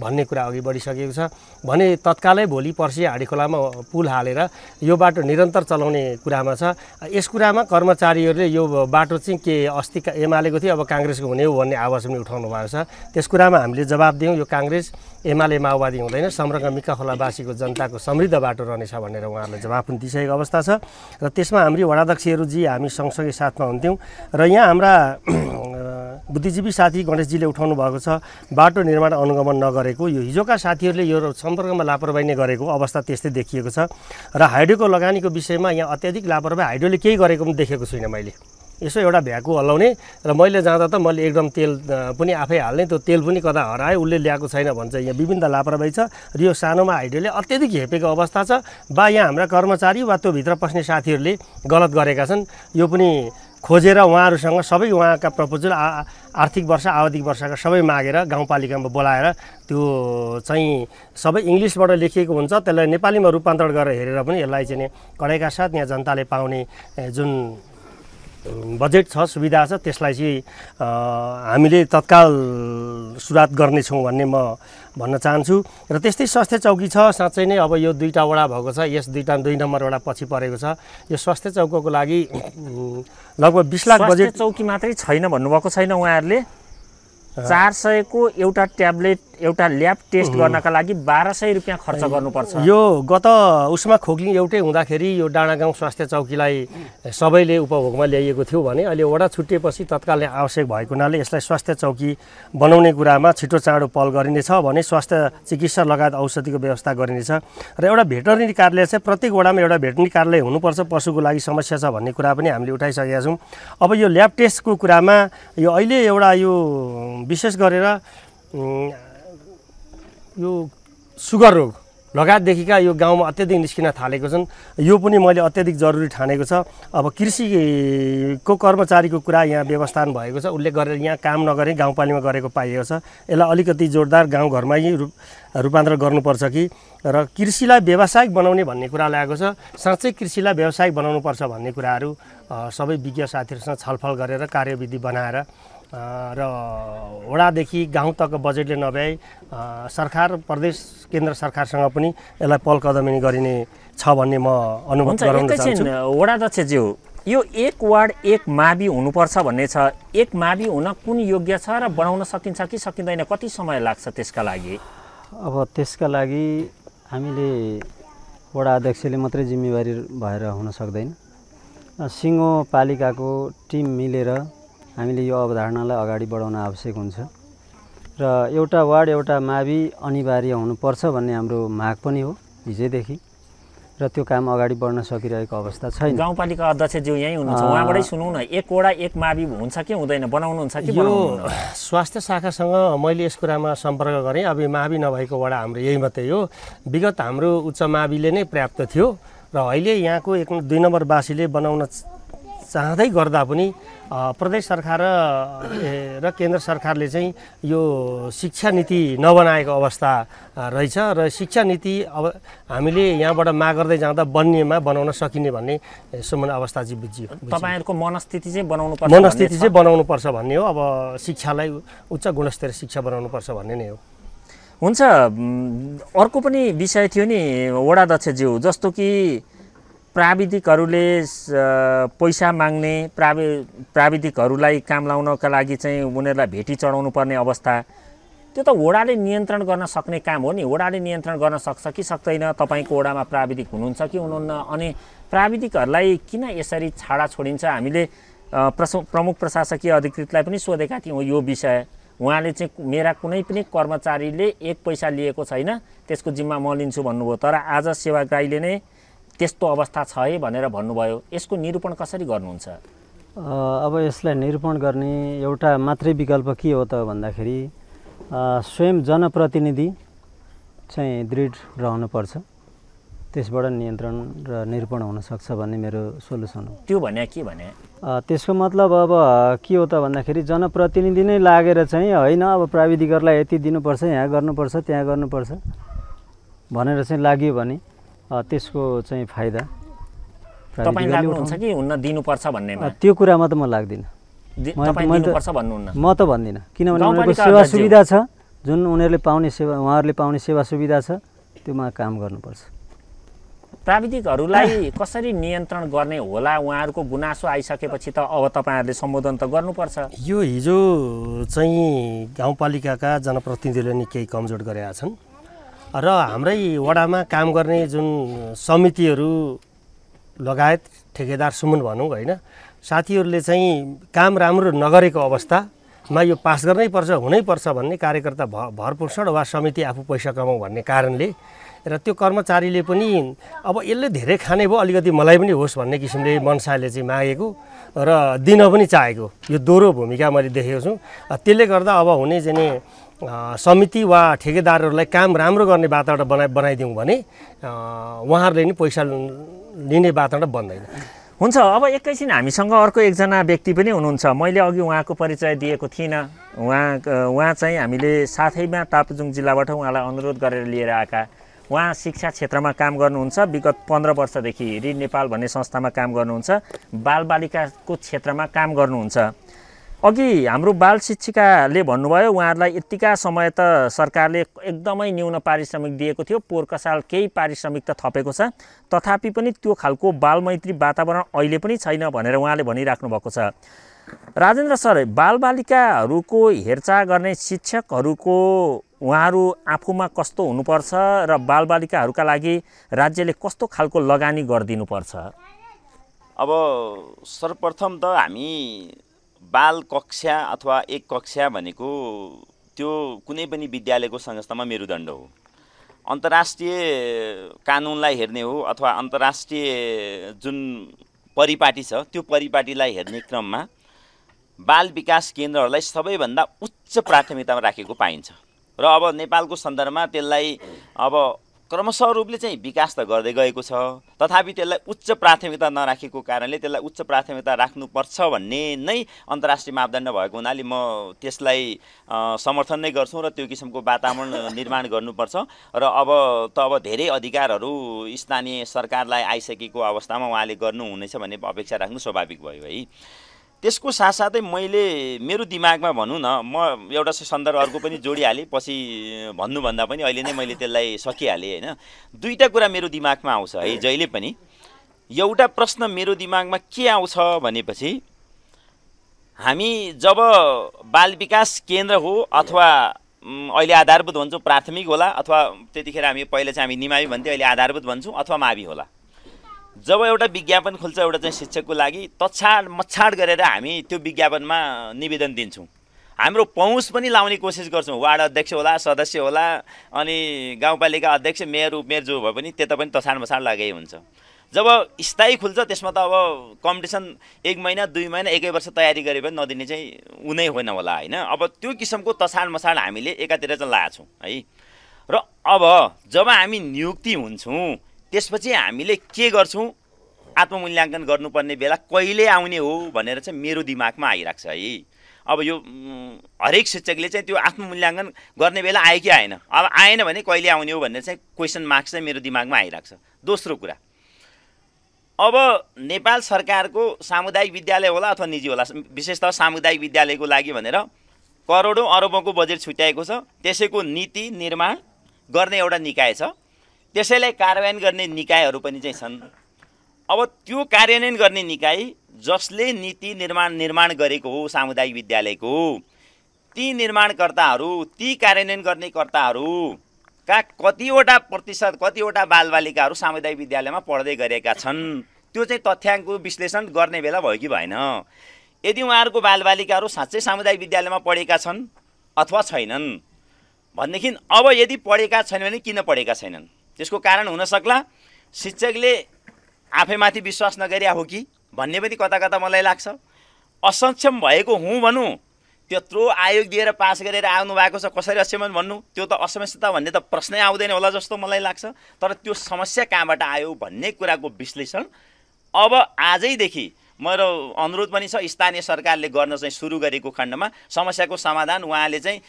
भन्ने कुरा अघि बढिसकेको छ भने तत्कालै भोलि पर्सि हाडीखोलामा पुल हालेर यो बाटो निरन्तर चलाउने कुरामा छ यस कुरामा कर्मचारीहरूले यो बाटो चाहिँ के अस्ति एमालेको थियो अब काङ्ग्रेसको हुने हो भन्ने आवाज पनि उठाउनु भएको छ त्यस कुरामा हामीले जवाब दियौँ यो काङ्ग्रेस एमाले माओवादी हुँदैन समरङ्ग मिक्का खोलावासीको जनताको समृद्ध बाटो रहनेछ भनेर उहाँहरूले जवाफ पनि दिइसकेको अवस्था छ र त्यसमा हाम्री वडाध्यक्षहरूजी हामी सँगसँगै साथमा हुन्थ्यौँ र यहाँ हाम्रा बुद्धिजीवी साथी गणेशजीले उठाउनु भएको छ बाटो निर्माण अनुगमन नगरेको यो हिजोका साथीहरूले यो सम्पर्कमा लापरवाही नै गरेको अवस्था त्यस्तै देखिएको छ र हाइड्रोको लगानीको विषयमा यहाँ अत्याधिक लापरवाही हाइड्रोले केही गरेको पनि देखेको छुइनँ मैले यसो एउटा भ्याकु हल्लाउने र मैले जाँदा त मैले एकदम तेल पनि आफै हाल्ने त्यो तेल पनि कता हरायो उसले ल्याएको छैन भन्छ यहाँ विभिन्न लापरवाही छ र यो सानोमा हाइड्रोले अत्यधिक हेपेको अवस्था छ वा यहाँ हाम्रा कर्मचारी वा त्यो भित्र पस्ने साथीहरूले गलत गरेका छन् यो पनि खोजेर उहाँहरूसँग सबै उहाँका प्रपोजल आ आर्थिक वर्ष आवधिक वर्षका सबै मागेर गाउँपालिकामा बोलाएर त्यो चाहिँ सबै इङ्ग्लिसबाट लेखिएको हुन्छ त्यसलाई नेपालीमा रूपान्तरण गरेर हेरेर पनि यसलाई चाहिँ कडाइका साथ यहाँ जनताले पाउने जुन बजेट छ सुविधा छ त्यसलाई चाहिँ हामीले तत्काल सुरुवात गर्नेछौँ भन्ने म भन्न चाहन्छु र त्यस्तै स्वास्थ्य चौकी छ साँच्चै नै अब यो दुईवटा वडा भएको छ यस दुईवटा दुई नम्बरवटा पछि परेको छ यो स्वास्थ्य चौकको लागि लगभग बिस लाख बजेट चौकी मात्रै छैन भन्नुभएको छैन उहाँहरूले चार सयको एउटा ट्याब्लेट एउटा ल्याब टेस्ट गर्नका लागि बाह्र सय रुपियाँ खर्च गर्नुपर्छ यो गत उसमा खोकिङ एउटै हुँदाखेरि यो डाँडा स्वास्थ्य चौकीलाई सबैले उपभोगमा ल्याइएको थियो भने अहिले वडा छुटिएपछि तत्काल आवश्यक भएको हुनाले यसलाई स्वास्थ्य चौकी बनाउने कुरामा छिटो चाँडो पहल गरिनेछ भने स्वास्थ्य चिकित्सा लगायत औषधिको व्यवस्था गरिनेछ र एउटा भेटनरी कार्यालय चाहिँ प्रत्येक वडामा एउटा भेटनेरी कार्यालय हुनुपर्छ पशुको लागि समस्या छ भन्ने कुरा पनि हामीले उठाइसकेका छौँ अब यो ल्याब टेस्टको कुरामा यो अहिले एउटा यो विशेष गरेर यो सुगर रोग लगायतदेखिका यो गाउँमा अत्याधिक निस्किन थालेको छन् यो पनि मैले अत्यधिक जरुरी ठानेको छ अब कृषिको कर्मचारीको कुरा यहाँ व्यवस्थान भएको छ उसले गरेर यहाँ काम नगरे गाउँपालिमा गरेको पाइएको छ यसलाई अलिकति जोरदार गाउँघरमै रूप रूपान्तरण गर्नुपर्छ कि र कृषिलाई व्यावसायिक बनाउने भन्ने कुरा लागेको छ साँच्चै कृषिलाई व्यावसायिक बनाउनुपर्छ भन्ने कुराहरू सबै विज्ञ साथीहरूसँग छलफल गरेर कार्यविधि बनाएर र वडादेखि गाउँ तक बजेटले नभ्याई सरकार प्रदेश केन्द्र सरकारसँग पनि यसलाई पल कदमिनी गरिने छ भन्ने म अनुभव गराउन चाहन्छु वडा ज्यू यो एक वार्ड एक मावि हुनुपर्छ भन्ने छ एक मावि हुन कुन योग्य छ र बनाउन सकिन्छ कि सकिँदैन कति समय लाग्छ त्यसका लागि अब त्यसका लागि हामीले वडा अध्यक्षले मात्रै जिम्मेवारी भएर हुन सक्दैन सिङ्गो पालिकाको टिम मिलेर हामीले यो अवधारणालाई अगाडि बढाउन आवश्यक हुन्छ र एउटा वार्ड एउटा मावि अनिवार्य हुनुपर्छ भन्ने हाम्रो माग पनि हो हिजैदेखि र त्यो काम अगाडि बढ्न सकिरहेको अवस्था छैन गाउँपालिका अध्यक्ष ज्यू यहीँ हुनुहुन्छ उहाँबाटै सुनौँ न एक वडा एक मावि हुन्छ कि हुँदैन बनाउनु हुन्छ कि यो स्वास्थ्य शाखासँग मैले यस कुरामा सम्पर्क गरेँ अब यो मावि नभएको वडा हाम्रो यही मात्रै हो विगत हाम्रो उच्च माविले नै पर्याप्त थियो र अहिले यहाँको एक दुई नम्बरवासीले बनाउन चाहँदै गर्दा पनि प्रदेश सरकार र केन्द्र सरकारले चाहिँ यो शिक्षा नीति नबनाएको अवस्था रहेछ र शिक्षा नीति अब हामीले यहाँबाट माग गर्दै जाँदा बन्नेमा बनाउन सकिने भन्ने सुमन अवस्था चाहिँ बुझियो तपाईँहरूको मनस्थिति चाहिँ बनाउनु पर्छ मनस्थिति चाहिँ बनाउनु पर्छ भन्ने हो अब शिक्षालाई उच्च गुणस्तरीय शिक्षा बनाउनु पर्छ भन्ने नै हो हुन्छ अर्को पनि विषय थियो नि वडा जस्तो कि प्राविधिकहरूले पैसा माग्ने प्रावि प्राविधिकहरूलाई काम लाउनका लागि चाहिँ उनीहरूलाई भेटी चढाउनु पर्ने अवस्था त्यो त होडाले नियन्त्रण गर्न सक्ने काम हो नि होडाले नियन्त्रण गर्न सक्छ कि सक्दैन तपाईँको वडामा प्राविधिक हुनुहुन्छ कि हुनुहुन्न अनि प्राविधिकहरूलाई किन यसरी छाडा छोडिन्छ हामीले प्रस प्रमुख प्रशासकीय अधिकृतलाई पनि सोधेका थियौँ यो विषय उहाँले चाहिँ मेरा कुनै पनि कर्मचारीले एक पैसा लिएको छैन त्यसको जिम्मा म लिन्छु भन्नुभयो तर आज सेवाग्राहीले नै त्यस्तो अवस्था छ है भनेर भन्नुभयो यसको निरूपण कसरी गर्नुहुन्छ अब यसलाई निरूपण गर्ने एउटा मात्रै विकल्प के हो त भन्दाखेरि स्वयं जनप्रतिनिधि चाहिँ दृढ रहनुपर्छ त्यसबाट नियन्त्रण र निरूपण हुनसक्छ भन्ने मेरो सोल्युसन हो त्यो भने के भने त्यसको मतलब अब के हो त भन्दाखेरि जनप्रतिनिधि नै लागेर चाहिँ होइन अब प्राविधिकहरूलाई यति दिनुपर्छ यहाँ गर्नुपर्छ त्यहाँ गर्नुपर्छ भनेर चाहिँ लाग्यो भने त्यसको चाहिँ फाइदा तपाईँ लाग्नुहुन्छ कि दिनुपर्छ भन्ने त्यो कुरामा त म लाग्दिनँ म त भन्दिनँ किनभने उनीहरूको सेवा सुविधा छ जुन उनीहरूले पाउने सेवा उहाँहरूले पाउने सेवा सुविधा छ त्योमा काम गर्नुपर्छ प्राविधिकहरूलाई कसरी नियन्त्रण गर्ने होला उहाँहरूको गुनासो आइसकेपछि त अब तपाईँहरूले सम्बोधन त गर्नुपर्छ यो हिजो चाहिँ गाउँपालिकाका जनप्रतिनिधिले नि केही कमजोर गरेका छन् र हाम्रै वडामा काम गर्ने जुन समितिहरू लगायत ठेकेदार सुमन भनौँ होइन साथीहरूले चाहिँ काम राम्रो नगरेको अवस्थामा यो पास गर्नै गर्नैपर्छ हुनैपर्छ भन्ने कार्यकर्ता भ भरपोषण वा समिति आफू पैसा कमाउँ भन्ने कारणले र त्यो कर्मचारीले पनि अब यसले धेरै खाने भयो अलिकति मलाई पनि होस् भन्ने किसिमले मनसाले चाहिँ मागेको र दिन पनि चाहेको यो दोहोरो भूमिका मैले देखेको छु त्यसले गर्दा अब हुने चाहिँ समिति वा ठेकेदारहरूलाई काम राम्रो गर्ने वातावरण बनाइ बनाइदिउँ भने उहाँहरूले नि पैसा लिने वातावरण बन्दैन हुन्छ अब एकैछिन हामीसँग अर्को एकजना व्यक्ति पनि हुनुहुन्छ मैले अघि उहाँको परिचय दिएको थिइनँ उहाँ उहाँ चाहिँ हामीले साथैमा तापजुङ जिल्लाबाट उहाँलाई अनुरोध गरेर लिएर आएका उहाँ शिक्षा क्षेत्रमा काम गर्नुहुन्छ विगत पन्ध्र वर्षदेखि रि नेपाल भन्ने संस्थामा काम गर्नुहुन्छ बालबालिकाको क्षेत्रमा काम गर्नुहुन्छ अघि हाम्रो बाल शिक्षिकाले भन्नुभयो उहाँहरूलाई यत्तिका समय त सरकारले एकदमै न्यून पारिश्रमिक दिएको थियो पोहोर कसाल केही पारिश्रमिक त थपेको छ तथापि पनि त्यो खालको बालमैत्री वातावरण अहिले पनि छैन भनेर उहाँले भनिराख्नु भएको छ राजेन्द्र सर बालबालिकाहरूको हेरचाह गर्ने शिक्षकहरूको उहाँहरू आफूमा कस्तो हुनुपर्छ र बालबालिकाहरूका लागि राज्यले कस्तो खालको लगानी गरिदिनुपर्छ अब सर्वप्रथम त हामी बाल कक्षा अथवा एक कक्षा भनेको त्यो कुनै पनि विद्यालयको संस्थामा मेरुदण्ड हो अन्तर्राष्ट्रिय कानुनलाई हेर्ने हो अथवा अन्तर्राष्ट्रिय जुन परिपाटी छ त्यो परिपाटीलाई हेर्ने क्रममा बाल विकास केन्द्रहरूलाई सबैभन्दा उच्च प्राथमिकतामा राखेको पाइन्छ र अब नेपालको सन्दर्भमा त्यसलाई अब क्रमशः रूपले चाहिँ विकास त गर्दै गएको छ तथापि त्यसलाई उच्च प्राथमिकता नराखेको कारणले त्यसलाई उच्च प्राथमिकता राख्नुपर्छ भन्ने नै अन्तर्राष्ट्रिय मापदण्ड भएको हुनाले म त्यसलाई समर्थन नै गर्छौँ र त्यो किसिमको वातावरण निर्माण गर्नुपर्छ र अब त अब धेरै अधिकारहरू स्थानीय सरकारलाई आइसकेको अवस्थामा उहाँले गर्नुहुनेछ भन्ने अपेक्षा राख्नु स्वाभाविक भयो है त्यसको साथसाथै मैले मेरो दिमागमा भनौँ न म एउटा सन्दर्भ अर्को पनि जोडिहालेँ पछि भन्नुभन्दा पनि अहिले नै मैले त्यसलाई सकिहालेँ होइन दुईवटा कुरा मेरो दिमागमा आउँछ है जहिले पनि एउटा प्रश्न मेरो दिमागमा के आउँछ भनेपछि हामी जब बाल विकास केन्द्र हो अथवा अहिले आधारभूत भन्छौँ प्राथमिक होला अथवा त्यतिखेर हामी पहिला चाहिँ हामी निमावी भन्थ्यौँ अहिले आधारभूत भन्छौँ अथवा मावि होला जब एउटा विज्ञापन खोल्छ एउटा चाहिँ शिक्षकको लागि तछाड मछाड गरेर हामी त्यो विज्ञापनमा निवेदन दिन्छौँ हाम्रो पहुँच पनि लाउने कोसिस गर्छौँ वार्ड अध्यक्ष होला सदस्य होला अनि गाउँपालिका अध्यक्ष मेयर उपमेयर जो भए पनि त्यता पनि तछाड मछाड लागेकै हुन्छ जब स्थायी खुल्छ त्यसमा त अब कम्पिटिसन एक महिना दुई महिना एकै वर्ष तयारी गरे पनि नदिने चाहिँ उनै होइन होला होइन अब त्यो किसिमको तछाड मछाड हामीले एकातिर चाहिँ लाएको छौँ है र अब जब हामी नियुक्ति हुन्छौँ त्यसपछि हामीले के गर्छौँ आत्ममूल्याङ्कन गर्नुपर्ने बेला कहिले आउने हो भनेर चाहिँ मेरो दिमागमा आइरहेको छ है अब यो हरेक शिक्षकले चाहिँ त्यो आत्ममूल्याङ्कन गर्ने बेला आयो कि आएन अब आएन भने कहिले आउने हो भनेर चाहिँ क्वेसन मार्क्स चाहिँ मेरो दिमागमा आइरहेको छ दोस्रो कुरा अब नेपाल सरकारको सामुदायिक विद्यालय होला अथवा निजी होला विशेषतः सामुदायिक विद्यालयको लागि भनेर करोडौँ अरबौँको बजेट छुट्याएको छ त्यसैको नीति निर्माण गर्ने एउटा निकाय छ त्यसैलाई कार्यान्वयन गर्ने निकायहरू पनि चाहिँ छन् अब त्यो कार्यान्वयन गर्ने निकाय जसले नीति निर्माण निर्माण गरेको हो सामुदायिक विद्यालयको ती निर्माणकर्ताहरू ती कार्यान्वयन का कतिवटा प्रतिशत कतिवटा बालबालिकाहरू सामुदायिक विद्यालयमा पढ्दै गरेका छन् त्यो चाहिँ तथ्याङ्कको विश्लेषण गर्ने बेला भयो कि भएन यदि उहाँहरूको बालबालिकाहरू साँच्चै सामुदायिक विद्यालयमा पढेका छन् अथवा छैनन् भनेदेखि अब यदि पढेका छैनन् भने किन पढेका छैनन् त्यसको कारण हुन हुनसक्ला शिक्षकले आफैमाथि विश्वास नगरिया हो कि भन्ने पनि कता कता मलाई लाग्छ असक्षम भएको हुँ भनौँ त्यत्रो आयोग दिएर पास गरेर आउनु भएको छ कसरी असम्म भन्नु त्यो त असमस्यता भन्ने त प्रश्नै आउँदैन होला जस्तो मलाई लाग्छ तर त्यो समस्या कहाँबाट आयो भन्ने कुराको विश्लेषण अब आजैदेखि मेरो अनुरोध पनि छ स्थानीय सरकारले गर्न चाहिँ सुरु गरेको खण्डमा समस्याको समाधान उहाँले चाहिँ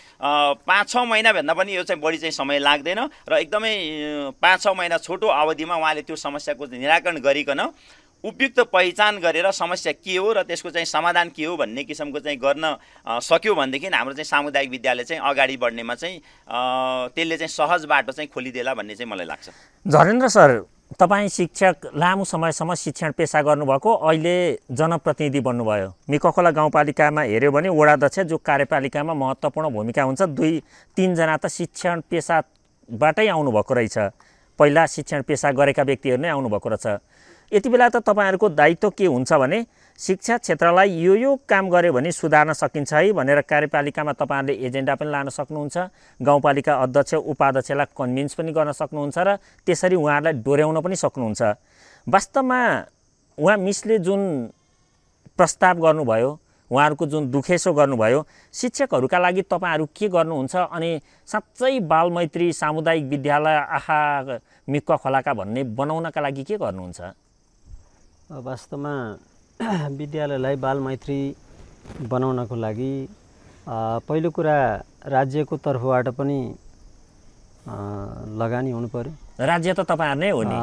पाँच छ महिनाभन्दा पनि यो चाहिँ बढी चाहिँ समय लाग्दैन र एकदमै पाँच छ महिना छोटो अवधिमा उहाँले त्यो समस्याको निराकरण गरिकन उपयुक्त पहिचान गरेर समस्या के हो र त्यसको चाहिँ समाधान के हो भन्ने किसिमको चाहिँ गर्न सक्यो भनेदेखि हाम्रो चाहिँ सामुदायिक विद्यालय चाहिँ अगाडि बढ्नेमा चाहिँ त्यसले चाहिँ सहज बाटो चाहिँ खोलिदिएला भन्ने चाहिँ मलाई लाग्छ झरेन्द्र सर तपाईँ शिक्षक लामो समयसम्म शिक्षण पेसा गर्नुभएको अहिले जनप्रतिनिधि बन्नुभयो मिकखोला गाउँपालिकामा हेऱ्यो भने वडाध्यक्ष जो कार्यपालिकामा महत्त्वपूर्ण भूमिका हुन्छ दुई तिनजना त शिक्षण पेसाबाटै आउनुभएको रहेछ पहिला शिक्षण पेसा गरेका व्यक्तिहरू नै आउनुभएको रहेछ यति बेला त तपाईँहरूको दायित्व के हुन्छ भने शिक्षा क्षेत्रलाई यो यो काम गऱ्यो भने सुधार्न सकिन्छ है भनेर कार्यपालिकामा तपाईँहरूले एजेन्डा पनि लान सक्नुहुन्छ गाउँपालिका अध्यक्ष उपाध्यक्षलाई कन्भिन्स पनि गर्न सक्नुहुन्छ र त्यसरी उहाँहरूलाई डोर्याउन पनि सक्नुहुन्छ वास्तवमा उहाँ मिसले जुन प्रस्ताव गर्नुभयो उहाँहरूको जुन दुखेसो गर्नुभयो शिक्षकहरूका लागि तपाईँहरू के गर्नुहुन्छ अनि साँच्चै बालमैत्री सामुदायिक विद्यालय आहा मिक्क खोलाका भन्ने बनाउनका लागि के गर्नुहुन्छ वास्तवमा विद्यालयलाई बालमैत्री बनाउनको लागि पहिलो कुरा राज्यको तर्फबाट पनि लगानी हुनु पऱ्यो राज्य त तपाईँहरू नै हो नि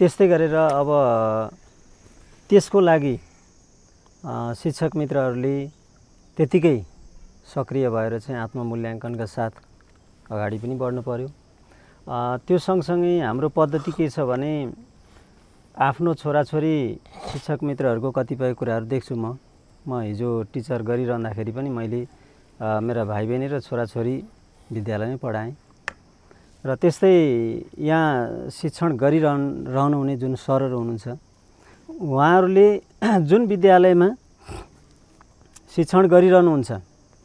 त्यस्तै गरेर अब त्यसको लागि शिक्षक मित्रहरूले त्यतिकै सक्रिय भएर चाहिँ आत्ममूल्याङ्कनका साथ अगाडि पनि बढ्नु पऱ्यो त्यो सँगसँगै हाम्रो पद्धति के छ भने आफ्नो छोराछोरी शिक्षक मित्रहरूको कतिपय कुराहरू देख्छु म म हिजो टिचर गरिरहँदाखेरि पनि मैले मेरा भाइ बहिनी र छोराछोरी विद्यालयमै पढाएँ र त्यस्तै यहाँ शिक्षण गरिरह रहनुहुने जुन सरहरू हुनुहुन्छ उहाँहरूले जुन विद्यालयमा शिक्षण गरिरहनुहुन्छ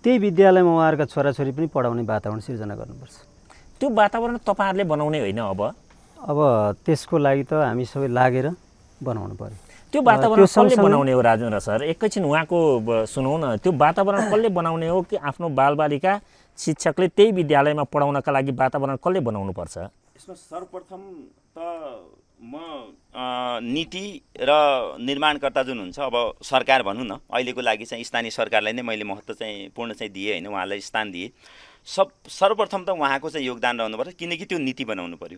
त्यही विद्यालयमा उहाँहरूका छोराछोरी पनि पढाउने वातावरण सिर्जना गर्नुपर्छ त्यो वातावरण तपाईँहरूले बनाउने होइन अब अब त्यसको लागि त हामी सबै लागेर बनाउनु पऱ्यो त्यो वातावरण कसले बनाउने हो राजु र सर एकैछिन उहाँको सुनौ न त्यो वातावरण कसले बनाउने हो कि आफ्नो बालबालिका शिक्षकले त्यही विद्यालयमा पढाउनका लागि वातावरण कसले बनाउनु पर्छ यसमा सर्वप्रथम त म नीति र निर्माणकर्ता जुन हुन्छ अब सरकार भनौँ न अहिलेको लागि चाहिँ स्थानीय सरकारलाई नै मैले महत्त्व चाहिँ पूर्ण चाहिँ दिएँ होइन उहाँलाई स्थान दिएँ सब सर्वप्रथम त उहाँको चाहिँ योगदान रहनुपर्छ किनकि त्यो नीति बनाउनु पऱ्यो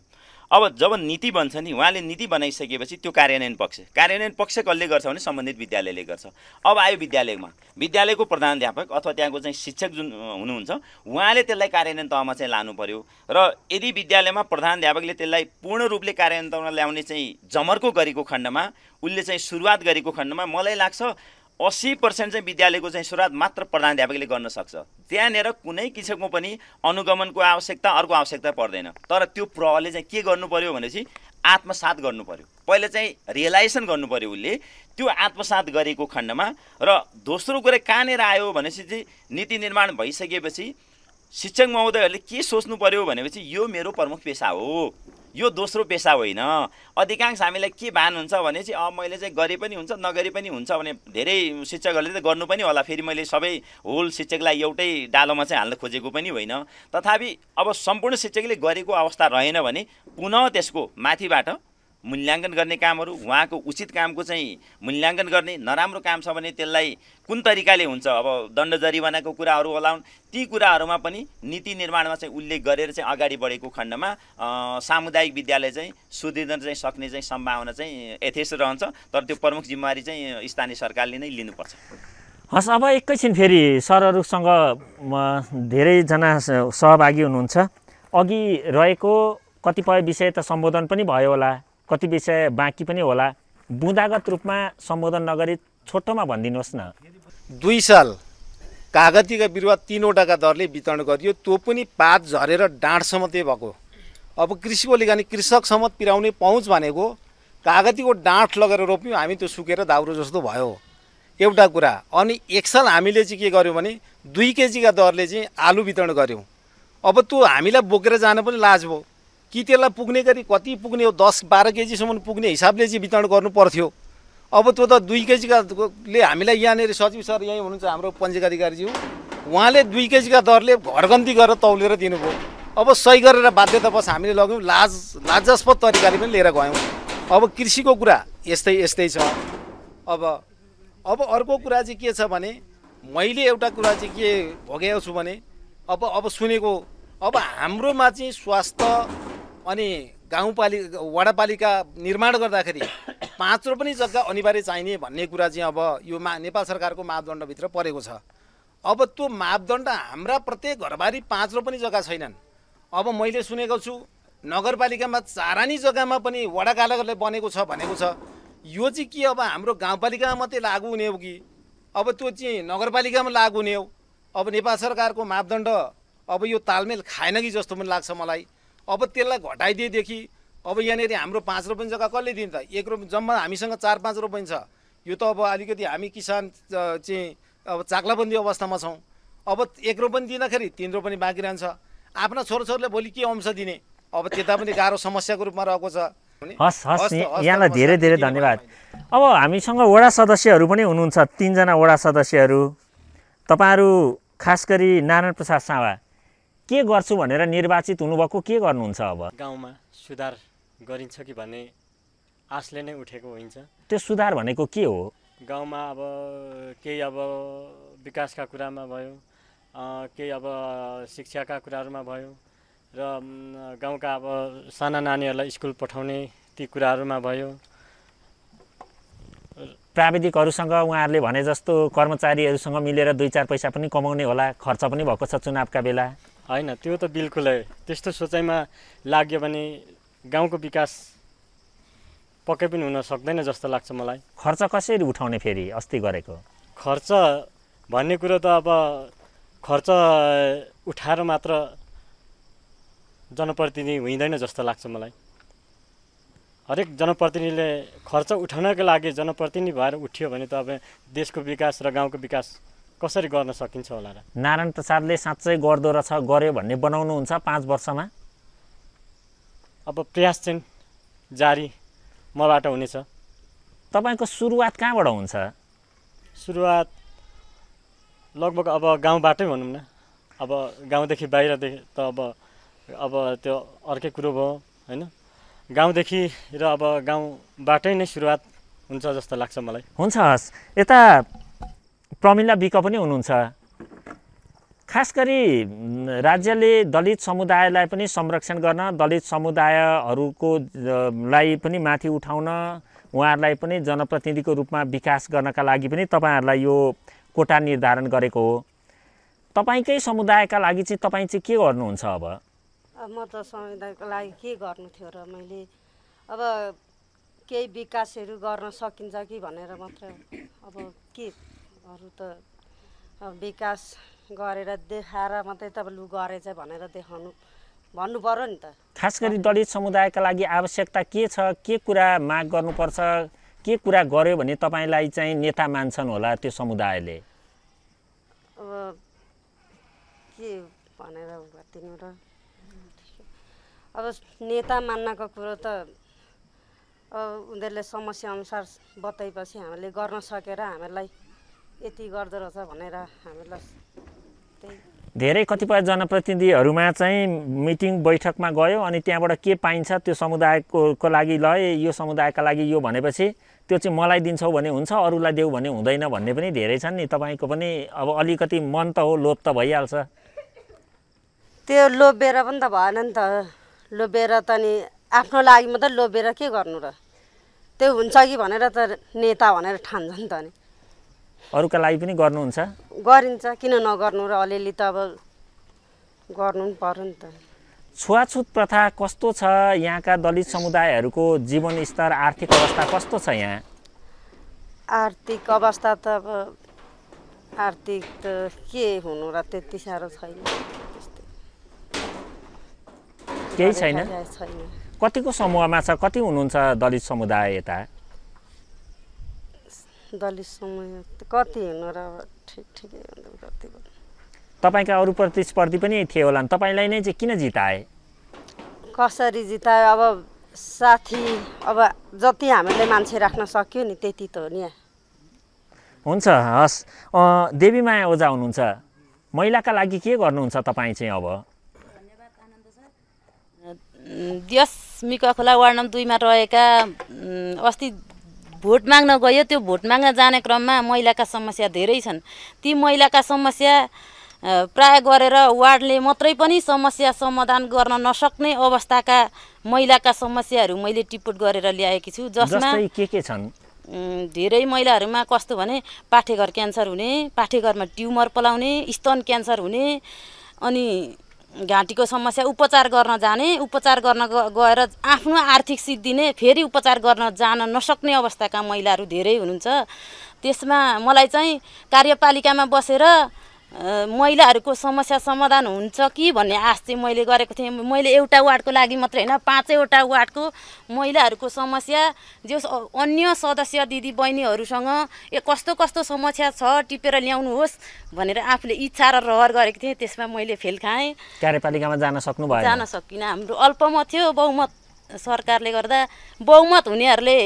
अब जब नीति बन्छ नि उहाँले नीति बनाइसकेपछि त्यो कार्यान्वयन पक्ष कार्यान्वयन पक्ष कसले गर्छ भने सम्बन्धित विद्यालयले गर्छ अब आयो विद्यालयमा विद्यालयको प्रधानध्यापक अथवा त्यहाँको चाहिँ शिक्षक जुन हुनुहुन्छ उहाँले त्यसलाई कार्यान्वयन तहमा चाहिँ लानु पऱ्यो र यदि विद्यालयमा प्रधानध्यापकले त्यसलाई पूर्ण रूपले कार्यान्वयन तहमा ल्याउने चाहिँ जमर्को गरेको खण्डमा उसले चाहिँ सुरुवात गरेको खण्डमा मलाई लाग्छ असी पर्सेन्ट चाहिँ विद्यालयको चाहिँ सुरुवात मात्र प्रधानले गर्न सक्छ त्यहाँनिर कुनै किसिमको पनि अनुगमनको आवश्यकता अर्को आवश्यकता पर्दैन तर त्यो प्रहले चाहिँ के गर्नु पऱ्यो भनेपछि आत्मसात गर्नु पऱ्यो पहिला चाहिँ रियलाइजेसन गर्नु पऱ्यो उसले त्यो आत्मसात गरेको खण्डमा र दोस्रो कुरा कहाँनिर आयो भनेपछि चाहिँ नीति निर्माण भइसकेपछि शिक्षक महोदयहरूले के सोच्नु पऱ्यो भनेपछि यो मेरो प्रमुख पेसा हो यो दोस्रो पेसा होइन अधिकांश हामीलाई के भान हुन्छ भने चाहिँ अब मैले चाहिँ गरे पनि हुन्छ नगरे पनि हुन्छ भने धेरै शिक्षकहरूले त गर्नु पनि होला फेरि मैले सबै होल शिक्षकलाई एउटै डालोमा चाहिँ हाल्न खोजेको पनि होइन तथापि अब सम्पूर्ण शिक्षकले गरेको अवस्था रहेन भने पुनः त्यसको माथिबाट मूल्याङ्कन गर्ने कामहरू उहाँको उचित कामको चाहिँ मूल्याङ्कन गर्ने नराम्रो काम छ भने त्यसलाई कुन तरिकाले हुन्छ अब दण्ड जरिवानाको कुराहरू होला ती कुराहरूमा पनि नीति निर्माणमा चाहिँ उल्लेख गरेर चाहिँ अगाडि बढेको खण्डमा सामुदायिक विद्यालय चाहिँ सुदृढन चाहिँ सक्ने चाहिँ सम्भावना चाहिँ यथेष्ट रहन्छ तर त्यो प्रमुख जिम्मेवारी चाहिँ स्थानीय सरकारले नै लिनुपर्छ हस् अब एकैछिन फेरि सरहरूसँग धेरैजना सहभागी हुनुहुन्छ अघि रहेको कतिपय विषय त सम्बोधन पनि भयो होला कति विषय बाँकी पनि होला बुँदागत रूपमा सम्बोधन नगरी छोटोमा भनिदिनुहोस् न दुई साल कागतीका बिरुवा तिनवटाका दरले वितरण गरियो त्यो पनि पात झरेर त्यही भएको अब कृषिको लिगानी कृषक पिराउने पहुँच भनेको कागतीको डाँठ लगेर रोप्यौँ हामी त्यो सुकेर दाउरो जस्तो भयो एउटा कुरा अनि एक साल हामीले चाहिँ के गर्यौँ भने दुई केजीका दरले चाहिँ आलु वितरण गऱ्यौँ अब त्यो हामीलाई बोकेर जान पनि लाज भयो कि त्यसलाई पुग्ने गरी कति पुग्ने हो दस बाह्र केजीसम्म पुग्ने हिसाबले चाहिँ वितरण गर्नु पर्थ्यो अब त्यो त दुई केजीकाले हामीलाई यहाँनिर सचिव सर यहीँ हुनुहुन्छ हाम्रो पञ्चायत उहाँले दुई केजीका दरले घरगन्ती गरेर तौलेर दिनुभयो अब सही गरेर बाध्यतावश हामीले लग्यौँ लाज लाजस्पद तरिकाले पनि लिएर गयौँ अब कृषिको कुरा यस्तै यस्तै छ अब अब अर्को कुरा चाहिँ के छ भने मैले एउटा कुरा चाहिँ के भोगेको छु भने अब अब सुनेको अब हाम्रोमा चाहिँ स्वास्थ्य अनि गाउँपालि वडापालिका निर्माण गर्दाखेरि पाँचवटा पनि जग्गा अनिवार्य चाहिने भन्ने कुरा चाहिँ अब यो मा नेपाल सरकारको मापदण्डभित्र परेको छ अब त्यो मापदण्ड हाम्रा प्रत्येक घरबारी पाँचवटा पनि जग्गा छैनन् अब मैले सुनेको छु नगरपालिकामा चारानी जग्गामा पनि वडा वडाकालकले बनेको छ भनेको छ यो चाहिँ के अब हाम्रो गाउँपालिकामा मात्रै लागु हुने हो कि अब त्यो चाहिँ नगरपालिकामा लागु हुने हो अब नेपाल सरकारको मापदण्ड अब यो तालमेल खाएन कि जस्तो पनि लाग्छ मलाई अब त्यसलाई घटाइदिएदेखि अब यहाँनिर हाम्रो पाँच रोपनी जग्गा कसले दिन्छ एक रोप जम्मा हामीसँग चार पाँच रोपनी छ यो त अब अलिकति हामी किसान चाहिँ अब चाक्लाबन्दी अवस्थामा छौँ अब एक रोपनी दिँदाखेरि तिन रोपनी बाँकी रहन्छ आफ्ना छोराछोरीले भोलि के अंश दिने अब त्यता पनि गाह्रो समस्याको रूपमा रहेको छ हस् हस् यहाँलाई धेरै धेरै धन्यवाद अब हामीसँग वडा सदस्यहरू पनि हुनुहुन्छ तिनजना वडा सदस्यहरू तपाईँहरू खास गरी नारायण प्रसाद सावा के गर्छु भनेर निर्वाचित हुनुभएको के गर्नुहुन्छ अब गाउँमा सुधार गरिन्छ कि भन्ने आशले नै उठेको हुन्छ त्यो सुधार भनेको के हो गाउँमा अब केही अब विकासका कुरामा भयो केही अब शिक्षाका कुराहरूमा भयो र गाउँका अब साना नानीहरूलाई स्कुल पठाउने ती कुराहरूमा भयो प्राविधिकहरूसँग उहाँहरूले भने जस्तो कर्मचारीहरूसँग मिलेर दुई चार पैसा पनि कमाउने होला खर्च पनि भएको छ चुनावका बेला होइन त्यो त बिल्कुलै त्यस्तो सोचाइमा लाग्यो भने गाउँको विकास पक्कै पनि हुन सक्दैन जस्तो लाग्छ मलाई खर्च कसरी उठाउने फेरि अस्ति गरेको खर्च भन्ने कुरो त अब खर्च उठाएर मात्र जनप्रतिनिधि हुँदैन जस्तो लाग्छ मलाई हरेक जनप्रतिनिधिले खर्च उठाउनको लागि जनप्रतिनिधि भएर उठ्यो भने त अब देशको विकास र गाउँको विकास कसरी गर्न सकिन्छ होला र नारायण प्रसादले साँच्चै गर्दो रहेछ गर्यो भन्ने बनाउनुहुन्छ पाँच वर्षमा अब प्रयास चाहिँ जारी मबाट हुनेछ तपाईँको सुरुवात कहाँबाट हुन्छ सुरुवात लगभग अब गाउँबाटै भनौँ न अब गाउँदेखि बाहिरदेखि त अब अब त्यो अर्कै कुरो भयो होइन गाउँदेखि र अब गाउँबाटै नै सुरुवात हुन्छ जस्तो लाग्छ मलाई हुन्छ हस् यता प्रमिला विक पनि हुनुहुन्छ खास गरी राज्यले दलित समुदायलाई पनि संरक्षण गर्न दलित समुदायहरूको लाई पनि माथि उठाउन उहाँहरूलाई पनि जनप्रतिनिधिको रूपमा विकास गर्नका लागि पनि तपाईँहरूलाई यो कोटा निर्धारण गरेको हो तपाईँकै समुदायका लागि चाहिँ तपाईँ चाहिँ के गर्नुहुन्छ अब म त समुदायको लागि के गर्नु थियो र मैले अब केही विकासहरू गर्न सकिन्छ कि भनेर मात्र अब के अरू त विकास गरेर देखाएर मात्रै त लु चाहिँ भनेर देखाउनु भन्नु पर्यो नि त खास गरी दलित समुदायका लागि आवश्यकता के छ के कुरा माग गर्नुपर्छ के कुरा गर्यो भने तपाईँलाई चाहिँ नेता मान्छन् होला त्यो समुदायले अब के भनेर गरिदिनु र अब नेता मान्नको कुरो त अब उनीहरूले अनुसार बताएपछि हामीले गर्न सकेर हामीलाई यति रहेछ भनेर हामीलाई धेरै कतिपय जनप्रतिनिधिहरूमा चाहिँ मिटिङ बैठकमा गयो अनि त्यहाँबाट के पाइन्छ त्यो समुदायको लागि ल यो समुदायका लागि यो भनेपछि त्यो चाहिँ मलाई दिन्छौ भने हुन्छ अरूलाई देऊ भने हुँदैन भन्ने पनि धेरै छन् नि तपाईँको पनि अब अलिकति मन त हो लोभ त भइहाल्छ त्यो लोभेर पनि त भएन नि त लोभेर त नि आफ्नो लागि मात्रै लोभेर के गर्नु र त्यो हुन्छ कि भनेर त नेता भनेर ठान्छ नि त नि अरूका लागि पनि गर्नुहुन्छ गरिन्छ किन नगर्नु र अलिअलि त अब गर्नु पनि पर्यो नि त छुवाछुत प्रथा कस्तो छ यहाँका दलित समुदायहरूको जीवनस्तर आर्थिक अवस्था कस्तो छ यहाँ आर्थिक अवस्था त अब आर्थिक त के हुनु र त्यति साह्रो छैन केही छैन कतिको समूहमा छ कति हुनुहुन्छ दलित समुदाय यता दलित समूह कति हिँड्नु र ठिक ठिकै कति तपाईँका अरू प्रतिस्पर्धी पनि थिए होला नि तपाईँलाई नै चाहिँ किन जिताए कसरी जिताए अब साथी अब जति हामीले मान्छे राख्न सक्यो नि त्यति त हो नि हुन्छ हस् देवीमाया ओजा हुनुहुन्छ महिलाका लागि के गर्नुहुन्छ तपाईँ चाहिँ अब यस मिका खोला वार्ड नम्बर दुईमा रहेका अस्ति भोट माग्न गयो त्यो भोट माग्न जाने क्रममा महिलाका समस्या धेरै छन् ती महिलाका समस्या प्राय गरेर वार्डले मात्रै पनि समस्या समाधान गर्न नसक्ने अवस्थाका महिलाका समस्याहरू मैले टिपोट गरेर ल्याएकी छु जसमा के के छन् धेरै महिलाहरूमा कस्तो भने पाठेघर क्यान्सर हुने पाठेघरमा ट्युमर पलाउने स्तन क्यान्सर हुने अनि घाँटीको समस्या उपचार गर्न जाने उपचार गर्न गएर आफ्नो आर्थिक सिद्धि नै फेरि उपचार गर्न जान नसक्ने अवस्थाका महिलाहरू धेरै हुनुहुन्छ त्यसमा मलाई चाहिँ कार्यपालिकामा बसेर महिलाहरूको समस्या समाधान हुन्छ कि भन्ने आश चाहिँ मैले गरेको थिएँ मैले एउटा वार्डको लागि मात्रै होइन पाँचैवटा वार्डको महिलाहरूको समस्या जो अन्य सदस्य दिदी बहिनीहरूसँग ए कस्तो कस्तो समस्या छ टिपेर ल्याउनुहोस् भनेर आफूले इच्छा र रहर गरेको थिएँ त्यसमा मैले फेल खाएँ कार्यपालिकामा जान सक्नु भयो जान सकिनँ हाम्रो अल्पमत थियो बहुमत सरकारले गर्दा बहुमत हुनेहरूले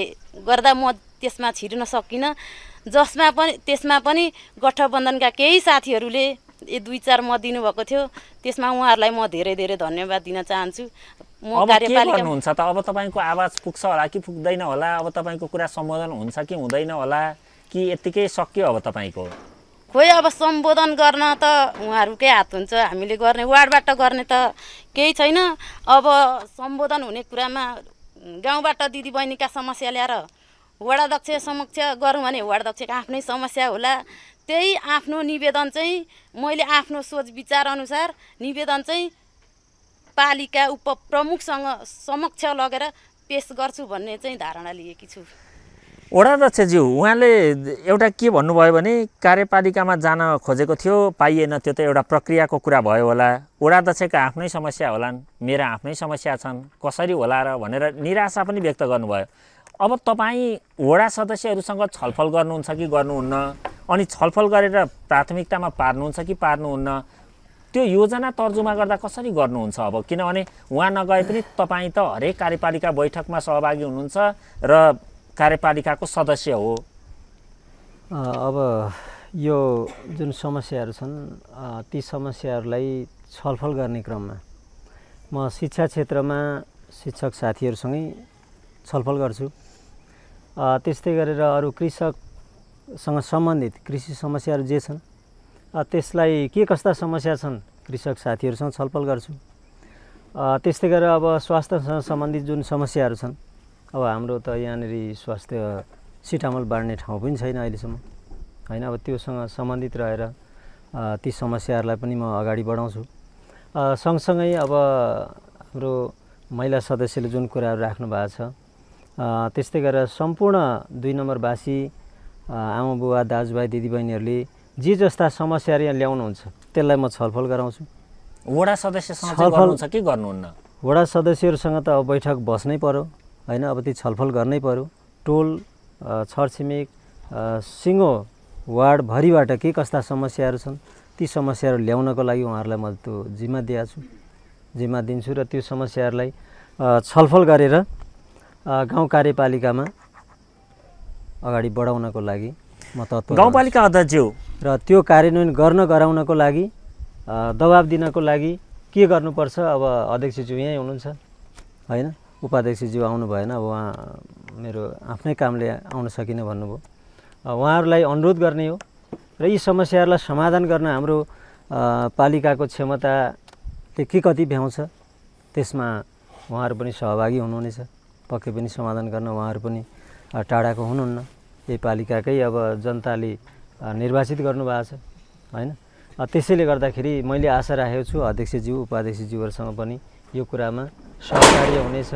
गर्दा म त्यसमा छिर्न सकिनँ जसमा पनि त्यसमा पनि गठबन्धनका केही साथीहरूले ए दुई चार म दिनुभएको थियो त्यसमा उहाँहरूलाई म धेरै धेरै धन्यवाद दिन चाहन्छु म कार्यपालिका हुन्छ त अब तपाईँको आवाज पुग्छ होला कि पुग्दैन होला अब तपाईँको कुरा सम्बोधन हुन्छ कि हुँदैन होला कि यत्तिकै सक्यो अब तपाईँको खोइ अब सम्बोधन गर्न त उहाँहरूकै हात हुन्छ हामीले गर्ने वार्डबाट गर्ने त केही छैन अब सम्बोधन हुने कुरामा गाउँबाट दिदीबहिनीका समस्या ल्याएर वडाध्यक्ष समक्ष गरौँ भने वडाध्यक्षको आफ्नै समस्या होला त्यही आफ्नो निवेदन चाहिँ मैले आफ्नो सोच विचार अनुसार निवेदन चाहिँ पालिका उपप्रमुखसँग समक्ष लगेर पेस गर्छु भन्ने चाहिँ धारणा लिएकी छु वडाध्यक्षज्यू उहाँले एउटा के भन्नुभयो भने कार्यपालिकामा जान खोजेको थियो पाइएन त्यो त एउटा प्रक्रियाको कुरा भयो होला वडाध्यक्षका आफ्नै समस्या होलान् मेरा आफ्नै समस्या छन् कसरी होला र भनेर निराशा पनि व्यक्त गर्नुभयो अब तपाईँ वडा सदस्यहरूसँग छलफल गर्नुहुन्छ कि गर्नुहुन्न अनि छलफल गरेर प्राथमिकतामा पार्नुहुन्छ कि पार्नुहुन्न त्यो योजना तर्जुमा गर्दा कसरी गर्नुहुन्छ अब किनभने उहाँ नगए पनि तपाईँ त हरेक कार्यपालिका बैठकमा सहभागी हुनुहुन्छ र कार्यपालिकाको सदस्य हो अब यो जुन समस्याहरू छन् ती समस्याहरूलाई छलफल गर्ने क्रममा म शिक्षा क्षेत्रमा शिक्षक साथीहरूसँगै छलफल गर्छु त्यस्तै गरेर अरू कृषकसँग सम्बन्धित कृषि समस्याहरू जे छन् त्यसलाई के कस्ता समस्या छन् कृषक साथीहरूसँग छलफल गर्छु त्यस्तै गरेर अब स्वास्थ्यसँग सम्बन्धित जुन समस्याहरू छन् अब हाम्रो त यहाँनिर स्वास्थ्य सिटामल बाँड्ने ठाउँ पनि छैन अहिलेसम्म होइन अब त्योसँग सम्बन्धित रहेर ती समस्याहरूलाई पनि म अगाडि बढाउँछु सँगसँगै अब हाम्रो महिला सदस्यले जुन कुराहरू राख्नु भएको छ त्यस्तै गरेर सम्पूर्ण दुई नम्बरवासी आमा बुवा दाजुभाइ दिदीबहिनीहरूले जे जस्ता समस्याहरू यहाँ ल्याउनुहुन्छ त्यसलाई म छलफल गराउँछु वडा सदस्यसँग छलफल के गर्नुहुन्न वडा सदस्यहरूसँग त अब बैठक बस्नै पर्यो होइन अब त्यो छलफल गर्नै पऱ्यो टोल छरछिमेक सिङ्गो वार्डभरिबाट के कस्ता समस्याहरू छन् ती समस्याहरू ल्याउनको लागि उहाँहरूलाई म त्यो जिम्मा दिएको छु जिम्मा दिन्छु र त्यो समस्याहरूलाई छलफल गरेर गाउँ कार्यपालिकामा अगाडि बढाउनको लागि म तत्पर गाउँपालिका अध्यक्ष र त्यो कार्यान्वयन गर्न गराउनको लागि दबाब दिनको लागि के गर्नुपर्छ अब अध्यक्षज्यू यहीँ हुनुहुन्छ होइन उपाध्यक्षज्यू आउनु भएन अब उहाँ मेरो आफ्नै कामले आउन सकिनँ भन्नुभयो उहाँहरूलाई अनुरोध गर्ने हो र यी समस्याहरूलाई समाधान गर्न हाम्रो पालिकाको क्षमताले के कति भ्याउँछ त्यसमा उहाँहरू पनि सहभागी हुनुहुनेछ पक्कै पनि समाधान गर्न उहाँहरू पनि टाढाको हुनुहुन्न यही पालिकाकै अब जनताले निर्वाचित गर्नुभएको छ होइन त्यसैले गर्दाखेरि मैले आशा राखेको छु अध्यक्षज्यू उपाध्यक्षज्यूहरूसँग पनि यो कुरामा सहकार्य हुनेछ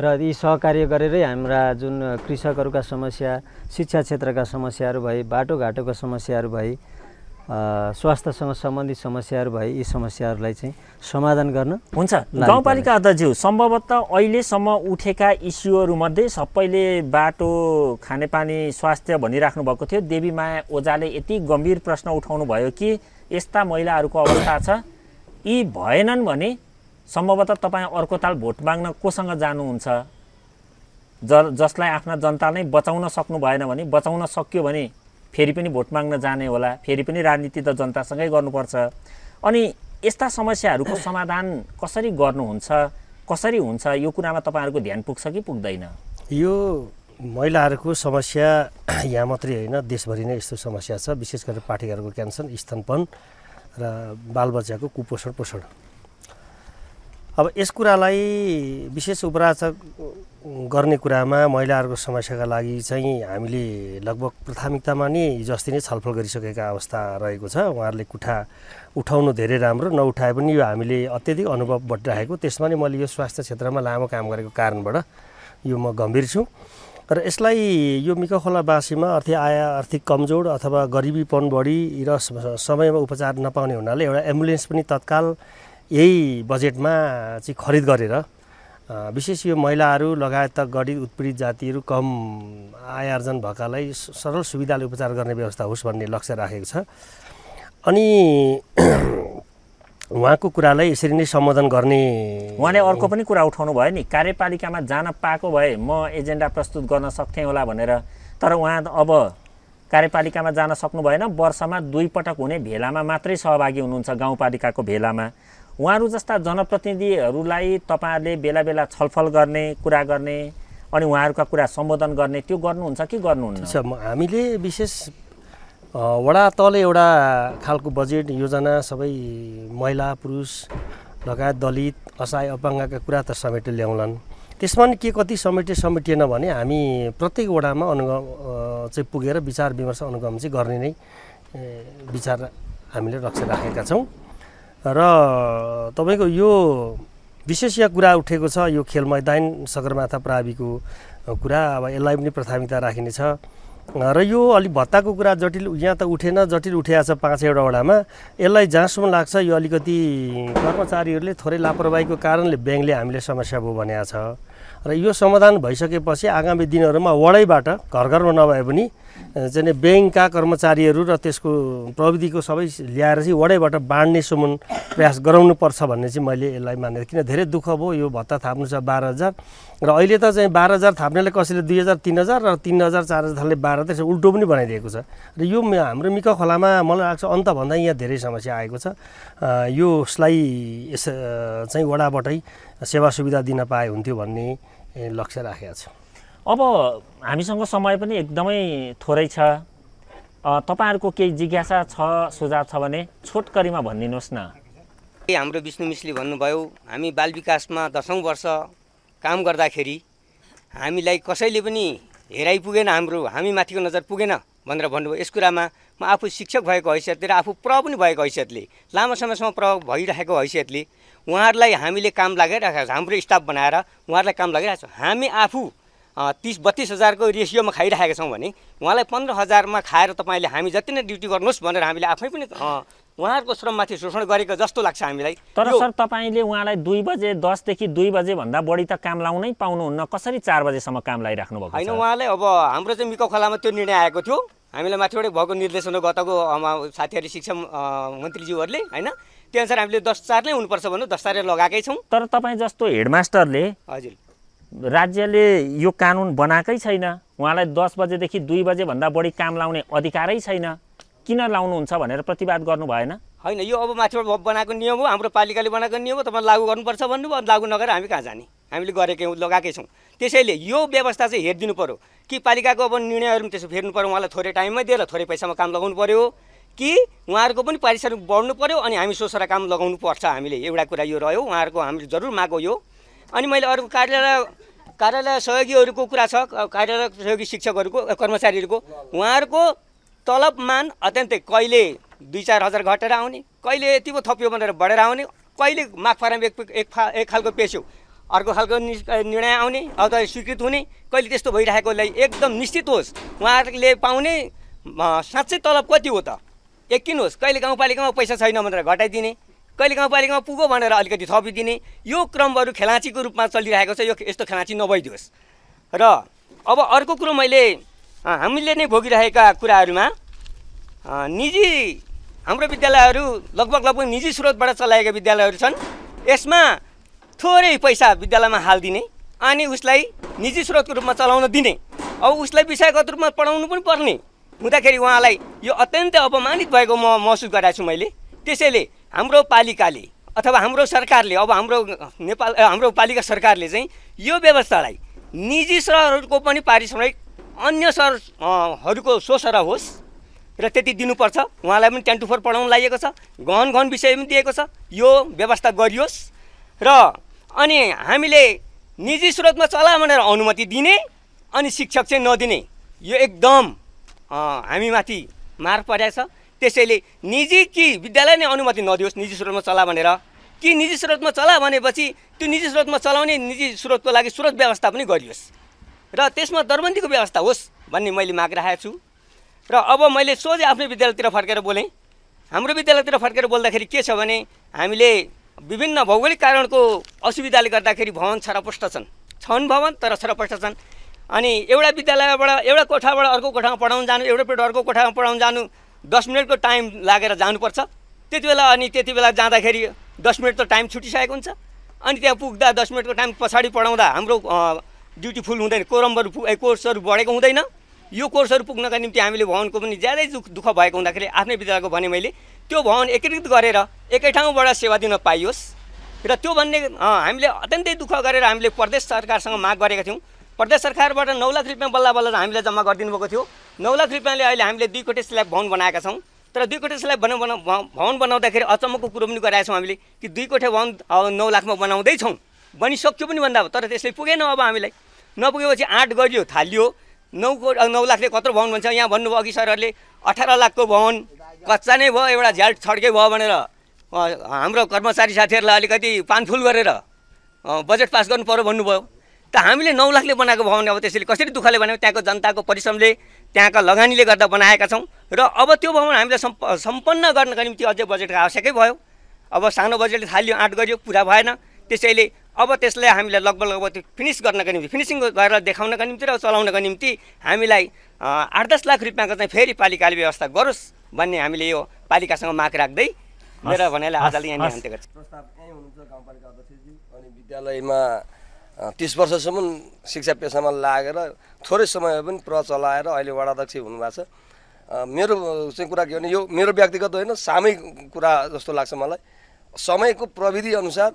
र यी सहकार्य गरेरै हाम्रा जुन कृषकहरूका समस्या शिक्षा क्षेत्रका समस्याहरू भए बाटोघाटोका समस्याहरू भए स्वास्थ्यसँग सम्बन्धित समस्याहरू भए यी समस्याहरूलाई चाहिँ समाधान गर्न हुन्छ गाउँपालिका अध्यक्षज्यू सम्भवतः अहिलेसम्म उठेका इस्युहरूमध्ये सबैले बाटो खानेपानी स्वास्थ्य भनिराख्नु भएको थियो देवीमाया ओझाले यति गम्भीर प्रश्न उठाउनु भयो कि यस्ता महिलाहरूको अवस्था छ यी भएनन् भने सम्भवतः तपाईँ अर्को ताल भोट माग्न कोसँग जानुहुन्छ ज जसलाई आफ्ना जनता नै बचाउन सक्नु भएन भने बचाउन सक्यो भने फेरि पनि भोट माग्न जाने होला फेरि पनि राजनीति त जनतासँगै गर्नुपर्छ अनि यस्ता समस्याहरूको समाधान कसरी गर्नुहुन्छ कसरी हुन्छ यो कुरामा तपाईँहरूको ध्यान पुग्छ कि पुग्दैन यो महिलाहरूको समस्या यहाँ मात्रै होइन देशभरि नै यस्तो समस्या छ विशेष गरेर पाठीघरको क्यान्सर स्तनपन र बालबच्चाको कुपोषण पोषण अब यस कुरालाई विशेष उपराचक गर्ने कुरामा महिलाहरूको समस्याका लागि चाहिँ हामीले लगभग प्राथमिकतामा नै हिजो अस्ति नै छलफल गरिसकेका अवस्था रहेको छ उहाँहरूले कुठा उठाउनु धेरै राम्रो नउठाए पनि यो हामीले अत्यधिक अनुभव बटिरहेको त्यसमा नै मैले यो स्वास्थ्य क्षेत्रमा लामो काम गरेको कारणबाट यो म गम्भीर छु र यसलाई यो मिकखोलावासीमा अर्थ आय आर्थिक कमजोर अथवा गरिबीपन बढी र समयमा उपचार नपाउने हुनाले एउटा एम्बुलेन्स पनि तत्काल यही बजेटमा चाहिँ खरिद गरेर विशेष यो महिलाहरू लगायत गरिब उत्पीडित जातिहरू कम आय भएकालाई सरल सुविधाले उपचार गर्ने व्यवस्था होस् भन्ने लक्ष्य राखेको छ अनि उहाँको कुरालाई यसरी नै सम्बोधन गर्ने उहाँले अर्को पनि कुरा उठाउनु भयो नि कार्यपालिकामा जान पाएको भए म एजेन्डा प्रस्तुत गर्न सक्थेँ होला भनेर तर उहाँ अब कार्यपालिकामा जान सक्नु भएन वर्षमा दुईपटक हुने भेलामा मात्रै सहभागी हुनुहुन्छ गाउँपालिकाको भेलामा उहाँहरू जस्ता जनप्रतिनिधिहरूलाई तपाईँहरूले बेला बेला छलफल गर्ने कुरा गर्ने अनि उहाँहरूका कुरा सम्बोधन गर्ने त्यो गर्नुहुन्छ कि गर्नुहुन्छ हामीले विशेष वडा तल एउटा खालको बजेट योजना सबै महिला पुरुष लगायत दलित असहाय अपाङ्गका कुरा त समेटेर ल्याउलान् त्यसमा पनि के कति समेटे समेटिएन भने हामी प्रत्येक वडामा अनुगम चाहिँ पुगेर विचार विमर्श अनुगमन चाहिँ गर्ने नै विचार हामीले रक्षा राखेका छौँ र तपाईँको यो विशेष यहाँ कुरा उठेको छ यो खेल मैदान सगरमाथा प्राविको कुरा अब यसलाई पनि प्राथमिकता राखिनेछ र यो अलिक भत्ताको कुरा जटिल यहाँ त उठेन जटिल उठिया छ पाँच वडामा यसलाई जहाँसम्म लाग्छ यो अलिकति कर्मचारीहरूले थोरै लापरवाहीको कारणले ब्याङ्कले हामीले समस्या भयो भनेको छ र यो समाधान भइसकेपछि आगामी दिनहरूमा वडैबाट घर घरमा नभए पनि चाहिँ ब्याङ्कका कर्मचारीहरू र त्यसको प्रविधिको सबै ल्याएर चाहिँ वडैबाट बाँड्ने सुमन प्रयास गराउनुपर्छ भन्ने चाहिँ मैले यसलाई मानेको किन धेरै दुःख भयो यो भत्ता थाप्नु छ बाह्र हजार र अहिले त चाहिँ बाह्र हजार थाप्नेलाई कसैले दुई हजार तिन हजार र तिन हजार चार हजारले बाह्र त्यसो उल्टो पनि बनाइदिएको छ र यो हाम्रो मिका खोलामा मलाई लाग्छ अन्तभन्दा यहाँ धेरै समस्या आएको छ यसलाई यस चाहिँ वडाबाटै सेवा सुविधा दिन पाए हुन्थ्यो भन्ने लक्ष्य राखेको छ अब हामीसँग समय पनि एकदमै थोरै छ तपाईँहरूको केही जिज्ञासा छ सुझाव छ भने छोटकरीमा भनिदिनुहोस् न हाम्रो विष्णु मिश्री भन्नुभयो हामी बाल विकासमा दसौँ वर्ष काम गर्दाखेरि हामीलाई कसैले पनि हेराइ पुगेन हाम्रो हामी माथिको नजर पुगेन भनेर भन्नुभयो यस कुरामा म आफू शिक्षक भएको हैसियतले र आफू प्र पनि भएको हैसियतले लामो समयसम्म प्रभाव भइरहेको हैसियतले उहाँहरूलाई हामीले काम लागिरहेको छ हाम्रो स्टाफ बनाएर उहाँहरूलाई काम लगाइरहेको छ हामी आफू तिस बत्तिस हजारको रेसियोमा खाइरहेका छौँ भने उहाँलाई पन्ध्र हजारमा खाएर तपाईँले हामी जति नै ड्युटी गर्नुहोस् भनेर हामीले आफै पनि उहाँहरूको श्रममाथि शोषण गरेको जस्तो लाग्छ हामीलाई तर सर तपाईँले उहाँलाई दुई बजे दसदेखि दुई बजेभन्दा बढी त काम लाउनै पाउनुहुन्न कसरी चार बजेसम्म काम लगाइराख्नु भएको होइन उहाँलाई अब हाम्रो चाहिँ मिको खोलामा त्यो निर्णय आएको थियो हामीलाई माथिबाटै भएको निर्देशन गतको साथीहरू शिक्षा मन्त्रीज्यूहरूले होइन अनुसार हामीले दस चार नै हुनुपर्छ भन्नु दस चार लगाएकै छौँ तर तपाईँ जस्तो हेडमास्टरले हजुर राज्यले यो कानुन बनाएकै छैन उहाँलाई दस बजेदेखि दुई बजेभन्दा बढी काम लाउने अधिकारै छैन किन लाउनुहुन्छ भनेर प्रतिवाद गर्नु भएन होइन यो अब माथिबाट बनाएको नियम हो हाम्रो पालिकाले बनाएको नियम हो तपाईँ लागू गर्नुपर्छ भन्नुभयो लागू नगरेर हामी कहाँ जाने हामीले गरेकै लगाएकै छौँ त्यसैले यो व्यवस्था चाहिँ हेरिदिनु पऱ्यो कि पालिकाको अब निर्णयहरू पनि त्यसो फेर्नु पऱ्यो उहाँलाई थोरै टाइममै दिएर थोरै पैसामा काम लगाउनु पऱ्यो कि उहाँहरूको पनि पारिश्रमिक बढ्नु पऱ्यो अनि हामी सोचेर काम लगाउनु पर्छ हामीले एउटा कुरा यो रह्यो उहाँहरूको हामीले जरुर माग यो अनि मैले अर्को कार्यालय कार्यालय सहयोगीहरूको कुरा छ कार्यालय सहयोगी शिक्षकहरूको कर्मचारीहरूको उहाँहरूको तलब मान अत्यन्तै कहिले दुई चार हजार घटेर आउने कहिले यति पो थप्यो भनेर बढेर आउने कहिले मागफाराम एक एक एक खालको पेस्यो अर्को खालको निर्णय आउने अब स्वीकृत हुने कहिले त्यस्तो भइरहेकोलाई एकदम निश्चित होस् उहाँहरूले पाउने साँच्चै तलब कति हो त यकिनुहोस् कहिले गाउँपालिकामा पैसा छैन भनेर घटाइदिने कहिले गाउँपालिकामा पुगो भनेर अलिकति थपिदिने यो क्रमहरू खेलाँचीको रूपमा चलिरहेको छ यो यस्तो खेलाँची नभइदियोस् र अब अर्को कुरो मैले हामीले नै भोगिरहेका कुराहरूमा निजी हाम्रो विद्यालयहरू लगभग लगभग निजी स्रोतबाट चलाएका विद्यालयहरू छन् यसमा थोरै पैसा विद्यालयमा हालिदिने अनि उसलाई निजी स्रोतको रूपमा चलाउन दिने अब उसलाई विषयगत रूपमा पढाउनु पनि पर्ने हुँदाखेरि उहाँलाई यो अत्यन्तै अपमानित भएको म महसुस गराएको छु मैले त्यसैले हाम्रो पालिकाले अथवा हाम्रो सरकारले अब हाम्रो नेपाल हाम्रो पालिका सरकारले चाहिँ यो व्यवस्थालाई निजी सहरहरूको पनि पारिश्रमिक अन्य सहरहरूको सोसर होस् र त्यति दिनुपर्छ उहाँलाई पनि टेन टु फोर पढाउनु लागेको छ गहन गहन विषय पनि दिएको छ यो व्यवस्था गरियोस् र अनि हामीले निजी स्रोतमा चला भनेर अनुमति दिने अनि शिक्षक चाहिँ नदिने यो एकदम हामीमाथि मार परेको त्यसैले निजी कि विद्यालय नै अनुमति नदियोस् निजी स्रोतमा चला भनेर कि निजी स्रोतमा चला भनेपछि त्यो निजी स्रोतमा चलाउने निजी स्रोतको लागि स्रोत व्यवस्था पनि गरियोस् र त्यसमा दरबन्दीको व्यवस्था होस् भन्ने मैले माग राखेको छु र अब मैले सोझै आफ्नो विद्यालयतिर फर्केर बोलेँ हाम्रो विद्यालयतिर फर्केर बोल्दाखेरि के छ भने हामीले विभिन्न भौगोलिक कारणको असुविधाले गर्दाखेरि भवन छरपष्ट छन् छन् भवन तर छरपष्ट छन् अनि एउटा विद्यालयबाट एउटा कोठाबाट अर्को कोठामा पढाउनु जानु एउटा पिरियड अर्को कोठामा पढाउनु जानु दस मिनटको टाइम लागेर जानुपर्छ त्यति बेला अनि त्यति बेला जाँदाखेरि दस मिनट त टाइम छुटिसकेको हुन्छ अनि त्यहाँ पुग्दा दस मिनटको टाइम पछाडि पढाउँदा हाम्रो ड्युटी फुल हुँदैन कोरमहरू पुग कोर्सहरू बढेको हुँदैन यो कोर्सहरू पुग्नका निम्ति हामीले भवनको पनि ज्यादै दुःख दुःख भएको हुँदाखेरि आफ्नै विद्यालयको भने मैले त्यो भवन एकीकृत गरेर एकै ठाउँबाट सेवा दिन पाइयोस् र त्यो भन्ने हामीले अत्यन्तै दुःख गरेर हामीले प्रदेश सरकारसँग माग गरेका थियौँ प्रदेश सरकारबाट नौ लाख रुपियाँ बल्ल बल्ल हामीलाई जम्मा गरिदिनु भएको थियो नौ लाख रुपियाँले अहिले हामीले दुई कोटे स्ल्याब भवन बनाएका छौँ तर दुई कोटे स्ल्याब भवन बना भवन बनाउँदाखेरि अचम्मको कुरो पनि छौँ हामीले कि दुई कोठे भवन नौ लाखमा बनाउँदैछौँ बनिसक्यो पनि भन्दा तर त्यसले पुगेन अब हामीलाई नपुगेपछि आठ गरियो थालियो नौ कोट नौ लाखले कत्रो भवन भन्छ यहाँ भन्नुभयो अघि सरहरूले अठार लाखको भवन कच्चा नै भयो एउटा झ्याल छड्के भयो भनेर हाम्रो कर्मचारी साथीहरूलाई अलिकति पानफुल गरेर बजेट पास गर्नु पऱ्यो भन्नुभयो त हामीले नौ लाखले बनाएको भयो अब त्यसैले कसरी दुःखले बनायौँ त्यहाँको जनताको परिश्रमले त्यहाँका लगानीले गर्दा बनाएका छौँ र अब त्यो भवन हामीले सम्प सम्पन्न गर्नका निम्ति अझै बजेटको आवश्यकै भयो अब सानो बजेटले थालियो आँट गरियो पुरा भएन त्यसैले अब त्यसलाई हामीले लगभग लगभग त्यो फिनिस गर्नका निम्ति फिनिसिङ गरेर देखाउनका निम्ति र चलाउनका निम्ति हामीलाई आठ दस लाख रुपियाँको चाहिँ फेरि पालिकाले व्यवस्था गरोस् भन्ने हामीले यो पालिकासँग माग राख्दै मेरो भनाइलाई आजलाई यहाँ अन्त्य गर्छ प्रस्ताव यहीँ हुनुहुन्छ गाउँपालिका अध्यक्षजी अनि विद्यालयमा तिस वर्षसम्म शिक्षा पेसामा लागेर थोरै समय पनि प्र चलाएर अहिले वडाध्यक्ष हुनुभएको छ मेरो चाहिँ कुरा के भने यो मेरो व्यक्तिगत होइन सामूहिक कुरा जस्तो लाग्छ मलाई समयको प्रविधि अनुसार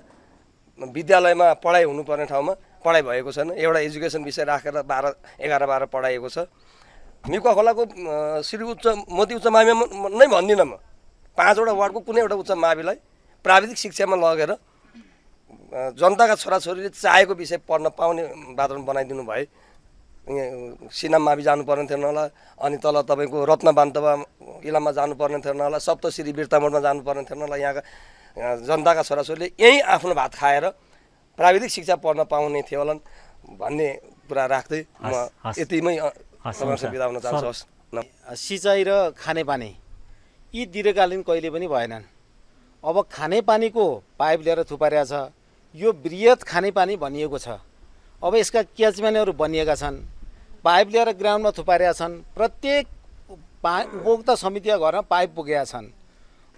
विद्यालयमा पढाइ हुनुपर्ने ठाउँमा पढाइ भएको छैन एउटा एजुकेसन विषय राखेर बाह्र एघार बाह्र पढाइएको छ मिका खोलाको श्री उच्च मोती उच्च माविमा नै भन्दिनँ म पाँचवटा वार्डको कुनै एउटा उच्च माविलाई प्राविधिक शिक्षामा लगेर जनताका छोराछोरीले चाहेको विषय पढ्न पाउने वातावरण बनाइदिनु भए सिनाम जानु पर्ने थिएन होला अनि तल तपाईँको रत्न बान्तवा इलाममा जानुपर्ने थिएन होला सप्तश्री बिर्तामोडमा जानुपर्ने थिएन होला यहाँका जनताका छोराछोरीले यहीँ आफ्नो भात खाएर प्राविधिक शिक्षा पढ्न पाउने थियो होला भन्ने कुरा राख्दै म यतिमै बिताउन चाहन्छु हस् सिँचाइ र खानेपानी यी दीर्घकालीन कहिले पनि भएनन् अब खानेपानीको पाइप ल्याएर थुपारिरहेछ यो वृहत खानेपानी भनिएको छ अब यसका क्याचम्यानहरू बनिएका छन् पाइप लिएर ग्राउन्डमा थुपारेका छन् प्रत्येक पा उपभोक्ता समितिका घरमा पाइप पुगेका छन्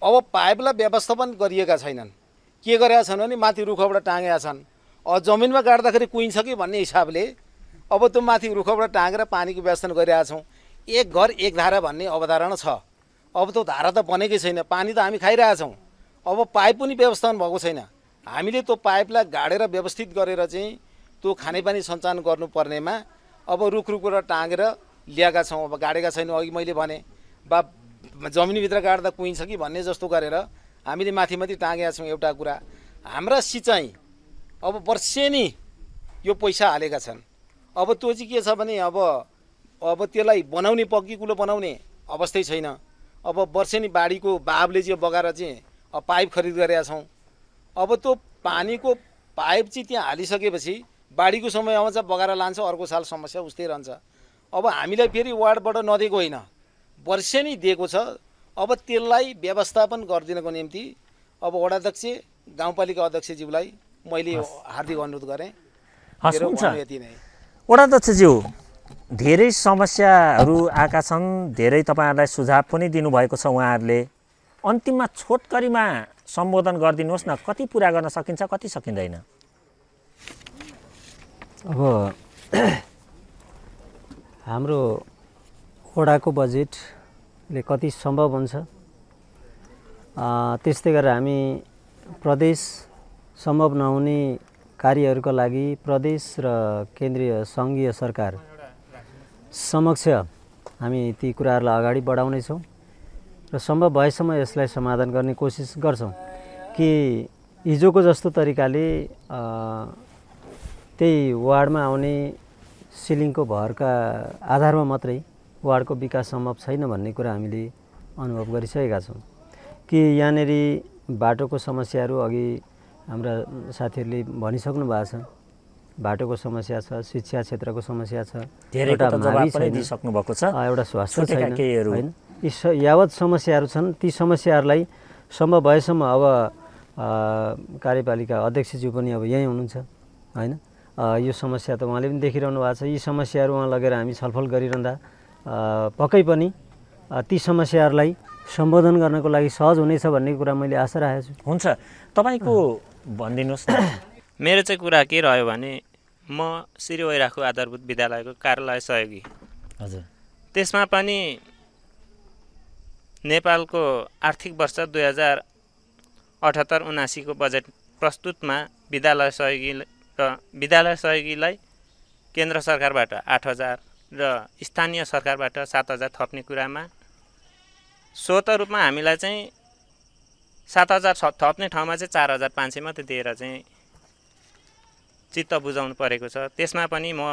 अब पाइपलाई व्यवस्थापन गरिएका छैनन् के गरेका छन् भने माथि रुखबाट टाँगेका छन् अब जमिनमा गाड्दाखेरि कुहिन्छ कि भन्ने हिसाबले अब त्यो माथि रुखबाट टाँगेर पानीको व्यवस्था गरिरहेका छौँ एक घर एक धारा भन्ने अवधारणा छ अब त्यो धारा त बनेकै छैन पानी त हामी खाइरहेछौँ अब पाइप पनि व्यवस्थापन भएको छैन हामीले त्यो पाइपलाई गाडेर व्यवस्थित गरेर चाहिँ त्यो खानेपानी सञ्चालन गर्नुपर्नेमा अब रुख रुखबाट टाँगेर ल्याएका छौँ अब गाडेका छैनौँ अघि मैले भने बा जमिनभित्र गाड्दा कुहिन्छ कि भन्ने जस्तो गरेर हामीले माथि माथि टाँगेका छौँ एउटा कुरा हाम्रा सिँचाइ अब वर्षेनी यो पैसा हालेका छन् अब त्यो चाहिँ के छ भने अब अब त्यसलाई बनाउने पक्की कुलो बनाउने अवस्थै छैन अब वर्षेनी बाढीको बाबले चाहिँ बगाएर चाहिँ पाइप खरिद गरेका छौँ अब त्यो पानीको पाइप चाहिँ त्यहाँ हालिसकेपछि बाढीको समय आउँछ बगाएर लान्छ अर्को साल समस्या उस्तै रहन्छ अब हामीलाई फेरि वार्डबाट नदिएको होइन वर्षे नै दिएको छ अब त्यसलाई व्यवस्थापन गरिदिनको निम्ति अब वडाध्यक्ष गाउँपालिका अध्यक्षज्यूलाई मैले हार्दिक अनुरोध गरेँ यति नै वडाध्यक्षज्यू धेरै समस्याहरू आएका छन् धेरै तपाईँहरूलाई सुझाव पनि दिनुभएको छ उहाँहरूले अन्तिममा छोटकरीमा सम्बोधन गरिदिनुहोस् न कति पुरा गर्न सकिन्छ कति सकिँदैन अब हाम्रो वडाको बजेटले कति सम्भव हुन्छ त्यस्तै गरेर हामी प्रदेश सम्भव नहुने कार्यहरूको लागि प्रदेश र केन्द्रीय सङ्घीय सरकार समक्ष हामी ती कुराहरूलाई अगाडि बढाउनेछौँ र सम्भव भएसम्म यसलाई समाधान गर्ने कोसिस गर्छौँ कि हिजोको जस्तो तरिकाले त्यही वार्डमा आउने सिलिङको भरका आधारमा मात्रै वार्डको विकास सम्भव छैन भन्ने कुरा हामीले अनुभव गरिसकेका छौँ कि यहाँनिर बाटोको समस्याहरू अघि हाम्रा साथीहरूले भनिसक्नु भएको छ बाटोको समस्या छ शिक्षा क्षेत्रको समस्या छ एउटा स्वास्थ्य छैन यी स यावत समस्याहरू छन् ती समस्याहरूलाई सम्भव भएसम्म अब कार्यपालिका अध्यक्षज्यू पनि अब यहीँ हुनुहुन्छ होइन यो समस्या त उहाँले पनि देखिरहनु भएको छ यी समस्याहरू उहाँ लगेर हामी छलफल गरिरहँदा पक्कै पनि ती समस्याहरूलाई सम्बोधन गर्नको लागि सहज हुनेछ भन्ने कुरा मैले आशा राखेको छु हुन्छ तपाईँको भनिदिनुहोस् न मेरो चाहिँ कुरा के रह्यो भने म श्री वैराखु आधारभूत विद्यालयको कार्यालय सहयोगी हजुर त्यसमा पनि नेपालको आर्थिक वर्ष दुई हजार अठहत्तर उनासीको बजेट प्रस्तुतमा विद्यालय सहयोगी र विद्यालय सहयोगीलाई केन्द्र सरकारबाट आठ हजार र स्थानीय सरकारबाट सात हजार थप्ने कुरामा स्वत रूपमा हामीलाई चाहिँ सात हजार थप्ने ठाउँमा चाहिँ चार हजार पाँच सय मात्रै दिएर चाहिँ चित्त बुझाउनु परेको छ त्यसमा पनि म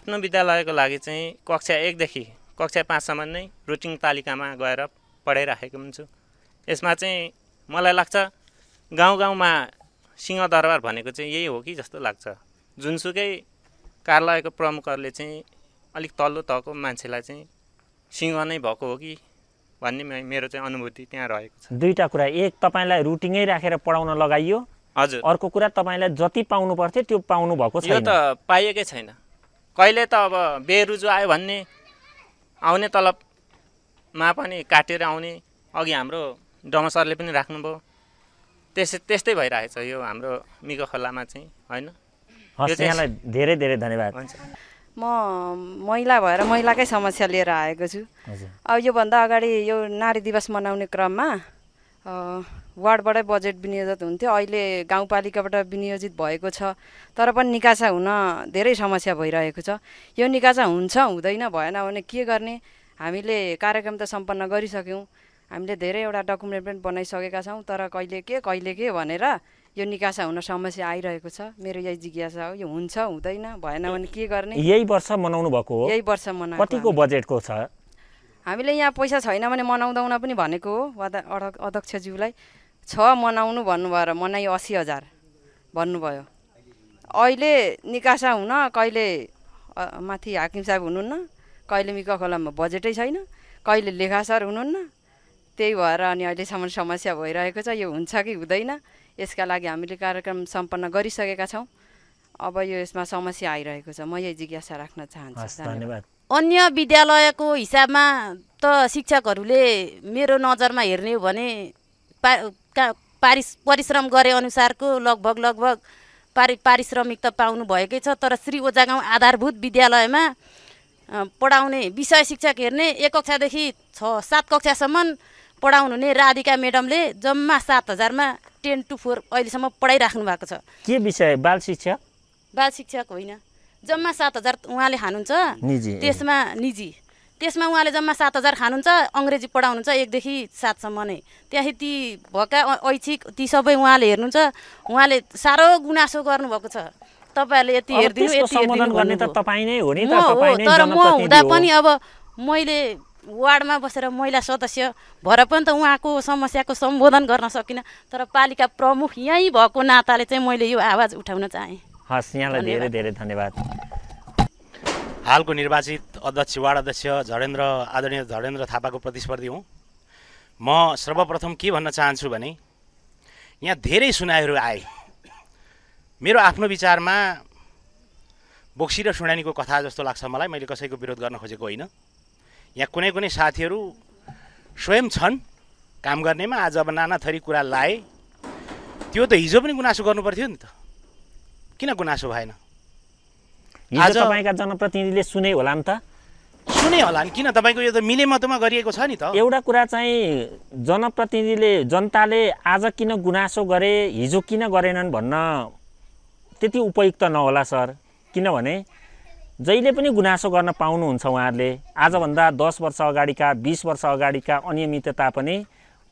आफ्नो विद्यालयको लागि चाहिँ कक्षा एकदेखि कक्षा पाँचसम्म नै रुटिङ तालिकामा गएर पढाइराखेको हुन्छु यसमा चाहिँ मलाई लाग्छ गाउँ गाउँमा सिंहदरबार भनेको चाहिँ यही हो कि जस्तो लाग्छ जुनसुकै कार्यालयको प्रमुखहरूले चाहिँ अलिक तल्लो तहको मान्छेलाई चाहिँ सिंह नै भएको हो कि भन्ने मेरो चाहिँ अनुभूति त्यहाँ रहेको छ दुईवटा कुरा एक तपाईँलाई रुटिङै राखेर पढाउन लगाइयो हजुर अर्को कुरा तपाईँलाई जति पाउनु पर्थ्यो त्यो पाउनु भएको छ यो त पाइएकै छैन कहिले त अब बेरुजु आयो भन्ने आउने तलबमा पनि काटेर आउने अघि हाम्रो डमसरले पनि राख्नुभयो त्यसै त्यस्तै भइरहेछ यो हाम्रो मिगो खोलामा चाहिँ होइन यहाँलाई धेरै धेरै धन्यवाद हुन्छ म महिला भएर महिलाकै समस्या लिएर आएको छु अब योभन्दा अगाडि यो नारी दिवस मनाउने क्रममा वार्डबाटै बजेट विनियोजित हुन्थ्यो अहिले गाउँपालिकाबाट विनियोजित भएको छ तर पनि निकासा हुन धेरै समस्या भइरहेको छ यो निकासा हुन्छ हुँदैन भएन भने के गर्ने हामीले कार्यक्रम त सम्पन्न गरिसक्यौँ हामीले धेरैवटा डकुमेन्ट पनि बनाइसकेका छौँ तर कहिले के कहिले के भनेर यो निकासा हुन समस्या आइरहेको छ मेरो यही जिज्ञासा हो यो हुन्छ हुँदैन भएन भने के गर्ने यही वर्ष मनाउनु भएको हो यही वर्ष मनाउनु कतिको बजेटको छ हामीले यहाँ पैसा छैन भने मनाउँदैन पनि भनेको हो अध्यक्षज्यूलाई छ मनाउनु भन्नुभयो र मनाइ असी हजार भन्नुभयो अहिले निकासा हुन कहिले माथि हाकिम साहब हुनुहुन्न कहिले मिका खोलामा बजेटै छैन कहिले लेखा सर हुनुहुन्न त्यही भएर अनि अहिलेसम्म समस्या भइरहेको छ यो हुन्छ कि हुँदैन यसका लागि हामीले कार्यक्रम सम्पन्न गरिसकेका छौँ अब यो यसमा समस्या आइरहेको छ म यही जिज्ञासा राख्न चाहन्छु धन्यवाद अन्य विद्यालयको हिसाबमा त शिक्षकहरूले मेरो नजरमा हेर्ने हो भने पा पारिस परिश्रम गरे अनुसारको लगभग लगभग पारि पारिश्रमिक त पाउनु भएकै छ तर श्री ओजागाउँ आधारभूत विद्यालयमा पढाउने विषय शिक्षक हेर्ने एक कक्षादेखि छ सात कक्षासम्म पढाउनु हुने राधिका म्याडमले जम्मा सात हजारमा टेन टु फोर अहिलेसम्म पढाइराख्नु भएको छ के विषय बाल शिक्षा बाल शिक्षक होइन जम्मा सात हजार उहाँले खानुहुन्छ त्यसमा निजी त्यसमा उहाँले जम्मा सात हजार खानुहुन्छ अङ्ग्रेजी पढाउनुहुन्छ एकदेखि सातसम्म नै त्यहाँदेखि ती भएका ऐच्छिक ती सबै उहाँले हेर्नुहुन्छ उहाँले साह्रो गुनासो गर्नुभएको छ तपाईँहरूले यति हेरिदिनु यति गर्ने त तपाईँ नै हो नि हो तर म हुँदा पनि अब मैले वार्डमा बसेर महिला सदस्य भएर पनि त उहाँको समस्याको सम्बोधन गर्न सकिनँ तर पालिका प्रमुख यहीँ भएको नाताले चाहिँ मैले यो आवाज उठाउन चाहेँ हस् यहाँलाई धेरै धेरै धन्यवाद हालको निर्वाचित अध्यक्ष वार्ड अध्यक्ष झरेन्द्र आदरणीय झरेन्द्र थापाको प्रतिस्पर्धी हुँ म सर्वप्रथम के भन्न चाहन्छु भने यहाँ धेरै सुनाइहरू आए मेरो आफ्नो विचारमा बोक्सी र सुनानीको कथा जस्तो लाग्छ मलाई मैले कसैको विरोध गर्न खोजेको होइन यहाँ कुनै कुनै साथीहरू स्वयं छन् काम गर्नेमा आज अब नाना थरी कुरा लाए त्यो त हिजो पनि गुनासो गर्नुपर्थ्यो नि त किन गुनासो भएन आज तपाईँका जनप्रतिनिधिले सुने होला नि त सुने होला नि किन तपाईँको यो त मिलेमतोमा गरिएको छ नि त एउटा कुरा चाहिँ जनप्रतिनिधिले जनताले आज किन गुनासो गरे हिजो किन गरेनन् भन्न त्यति उपयुक्त नहोला सर किनभने जहिले पनि गुनासो गर्न पाउनुहुन्छ उहाँहरूले आजभन्दा दस वर्ष अगाडिका बिस वर्ष अगाडिका अनियमितता पनि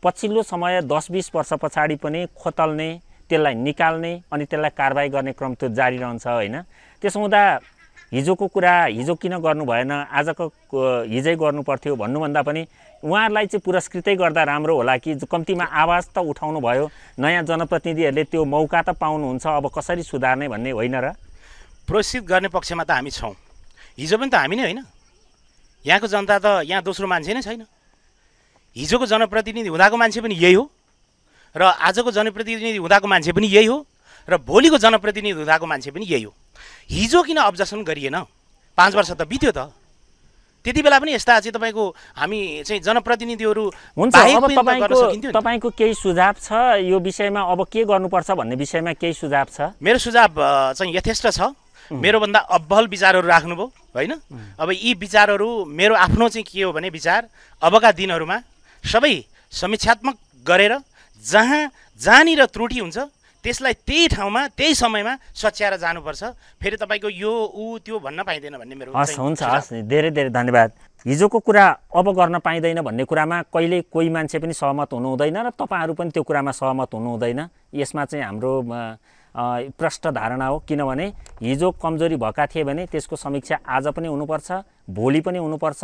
पछिल्लो समय दस बिस वर्ष पछाडि पनि खोतल्ने त्यसलाई निकाल्ने अनि त्यसलाई कारवाही गर्ने क्रम त्यो जारी रहन्छ होइन त्यसो हुँदा हिजोको कुरा हिजो किन गर्नु भएन आजको हिजै गर्नु पर्थ्यो भन्नुभन्दा पनि उहाँहरूलाई चाहिँ पुरस्कृतै गर्दा राम्रो होला कि कम्तीमा आवाज त उठाउनु भयो नयाँ जनप्रतिनिधिहरूले त्यो मौका त पाउनुहुन्छ अब कसरी सुधार्ने भन्ने होइन र पुरस्कृत गर्ने पक्षमा त हामी छौँ हिजो पनि त हामी नै होइन यहाँको जनता त यहाँ दोस्रो मान्छे नै छैन हिजोको जनप्रतिनिधि हुँदाको मान्छे पनि यही हो र आजको जनप्रतिनिधि हुँदाको मान्छे पनि यही हो र भोलिको जनप्रतिनिधि हुँदाको मान्छे पनि यही हो हिजो किन अब्जर्सन गरिएन पाँच वर्ष त बित्यो त त्यति बेला पनि यस्ता चाहिँ तपाईँको हामी चाहिँ जनप्रतिनिधिहरू हुन्छ तपाईँको तपाईँको केही सुझाव छ यो विषयमा अब के गर्नुपर्छ भन्ने विषयमा केही सुझाव छ मेरो सुझाव चाहिँ यथेष्ट छ मेरोभन्दा अब्बल विचारहरू राख्नुभयो होइन अब यी विचारहरू मेरो आफ्नो चाहिँ के हो भने विचार अबका दिनहरूमा सबै समीक्षात्मक गरेर जहाँ जहाँनिर त्रुटि हुन्छ त्यसलाई त्यही ठाउँमा त्यही समयमा सच्याएर जानुपर्छ फेरि तपाईँको यो ऊ त्यो भन्न पाइँदैन भन्ने मेरो हस् हुन्छ हस् धेरै धेरै धन्यवाद हिजोको कुरा अब गर्न पाइँदैन भन्ने कुरामा कहिले कोही मान्छे पनि सहमत हुनु र तपाईँहरू पनि त्यो कुरामा सहमत हुनु यसमा चाहिँ हाम्रो प्रष्ट धारणा हो किनभने हिजो कमजोरी भएका थिए भने त्यसको समीक्षा आज पनि हुनुपर्छ भोलि पनि हुनुपर्छ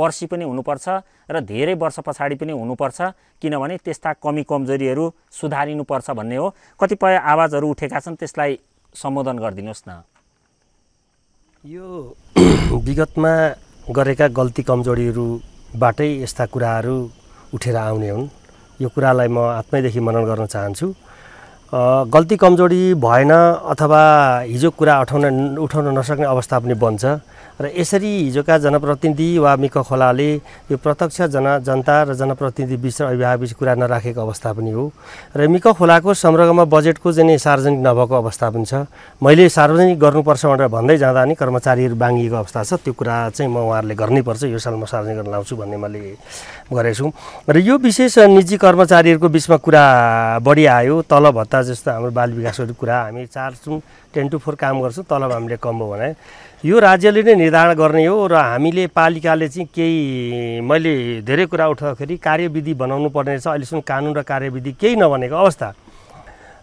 पर्सि पनि हुनुपर्छ र धेरै वर्ष पछाडि पनि हुनुपर्छ किनभने त्यस्ता कमी कमजोरीहरू सुधारिनुपर्छ भन्ने हो कतिपय आवाजहरू उठेका छन् त्यसलाई सम्बोधन गरिदिनुहोस् न यो विगतमा गरेका गल्ती कमजोरीहरूबाटै यस्ता कुराहरू उठेर आउने हुन् यो कुरालाई म आत्मैदेखि मनन गर्न चाहन्छु गल्ती कमजोरी भएन अथवा हिजो कुरा उठाउन उठाउन नसक्ने अवस्था पनि बन्छ र यसरी हिजोका जनप्रतिनिधि वा मिक खोलाले यो प्रत्यक्ष जन जनता र जनप्रतिनिधि बिच अभिभावक कुरा नराखेको अवस्था पनि हो र मिक खोलाको संरगमा बजेटको चाहिँ सार्वजनिक नभएको अवस्था पनि छ मैले सार्वजनिक गर्नुपर्छ भनेर भन्दै जाँदा नि कर्मचारीहरू बाँगिएको अवस्था छ त्यो कुरा चाहिँ म उहाँहरूले गर्नैपर्छ यो साल म सार्वजनिक गर्न लाउँछु भन्ने मैले गरेको छु र यो विशेष निजी कर्मचारीहरूको बिचमा कुरा बढी आयो तल भत्ता जस्तो हाम्रो बाल विकासहरू कुरा हामी चार टेन टु फोर काम गर्छौँ तलब हामीले कम भयो भने यो राज्यले नै निर्धारण गर्ने हो र हामीले पालिकाले चाहिँ केही मैले धेरै कुरा उठाउँदाखेरि कार्यविधि बनाउनु पर्ने रहेछ अहिलेसम्म कानुन र कार्यविधि केही नभनेको अवस्था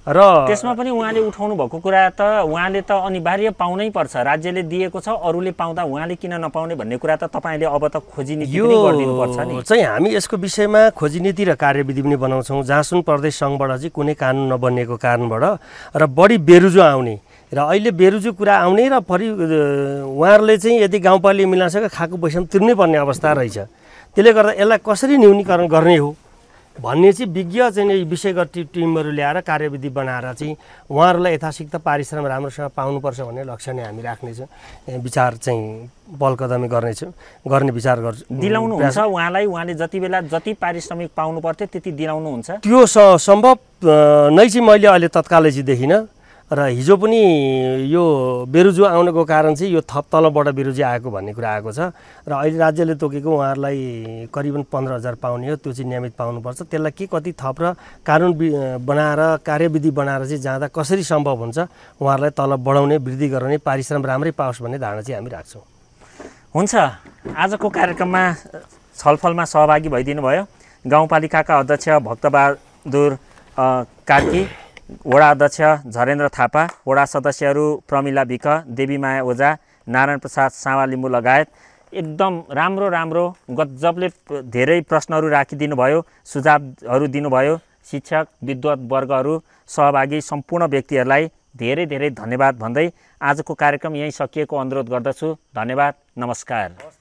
र त्यसमा पनि उहाँले उठाउनु भएको कुरा त उहाँले त अनिवार्य पाउनै पर्छ राज्यले दिएको छ अरूले पाउँदा उहाँले किन नपाउने भन्ने कुरा त तपाईँले अब त खोजी नीति यो चाहिँ हामी यसको विषयमा खोजी नीति र कार्यविधि पनि बनाउँछौँ सुन प्रदेश सङ्घबाट चाहिँ कुनै कानुन नबनिएको कारणबाट र बढी बेरुजो आउने र अहिले बेरुजु कुरा आउने र फरि उहाँहरूले चाहिँ यदि गाउँपालिका मिलासँग खाएको पैसा पनि तिर्नै पर्ने अवस्था रहेछ त्यसले गर्दा यसलाई कसरी न्यूनीकरण गर्ने हो भन्ने चाहिँ विज्ञ चाहिँ विषयगत टिमहरू ल्याएर कार्यविधि बनाएर चाहिँ उहाँहरूलाई यथाशिक्त पारिश्रम राम्रोसँग पाउनुपर्छ भन्ने लक्ष्य नै हामी राख्नेछौँ विचार चाहिँ बलकदमी गर्नेछौँ गर्ने विचार गर्छु दिलाउनुहुन्छ उहाँलाई उहाँले जति बेला जति पारिश्रमिक पाउनु पर्थ्यो त्यति दिलाउनुहुन्छ त्यो सम्भव नै चाहिँ मैले अहिले तत्कालै चाहिँ देखिनँ र हिजो पनि यो बेरुजु आउनुको कारण चाहिँ यो थप तलबाट बेरुजी आएको भन्ने कुरा आएको छ र अहिले राज्यले तोकेको उहाँहरूलाई करिबन पन्ध्र हजार पाउने हो त्यो चाहिँ नियमित पाउनुपर्छ त्यसलाई के कति थप र कानुन बनाएर कार्यविधि बनाएर चाहिँ जाँदा कसरी सम्भव हुन्छ उहाँहरूलाई तलब बढाउने वृद्धि गराउने पारिश्रम राम्रै पाओस् भन्ने धारणा चाहिँ हामी राख्छौँ हुन्छ आजको कार्यक्रममा छलफलमा सहभागी भइदिनु भयो गाउँपालिकाका अध्यक्ष भक्तबहादुर कार्की वडा अध्यक्ष झरेन्द्र थापा वडा सदस्यहरू प्रमिला विक देवीमाया ओझा नारायण प्रसाद सावा लिम्बू लगायत एकदम राम्रो राम्रो गजबले धेरै प्रश्नहरू राखिदिनु भयो सुझावहरू दिनुभयो शिक्षक विद्वत वर्गहरू सहभागी सम्पूर्ण व्यक्तिहरूलाई धेरै धेरै धन्यवाद भन्दै आजको कार्यक्रम यहीँ सकिएको अनुरोध गर्दछु धन्यवाद नमस्कार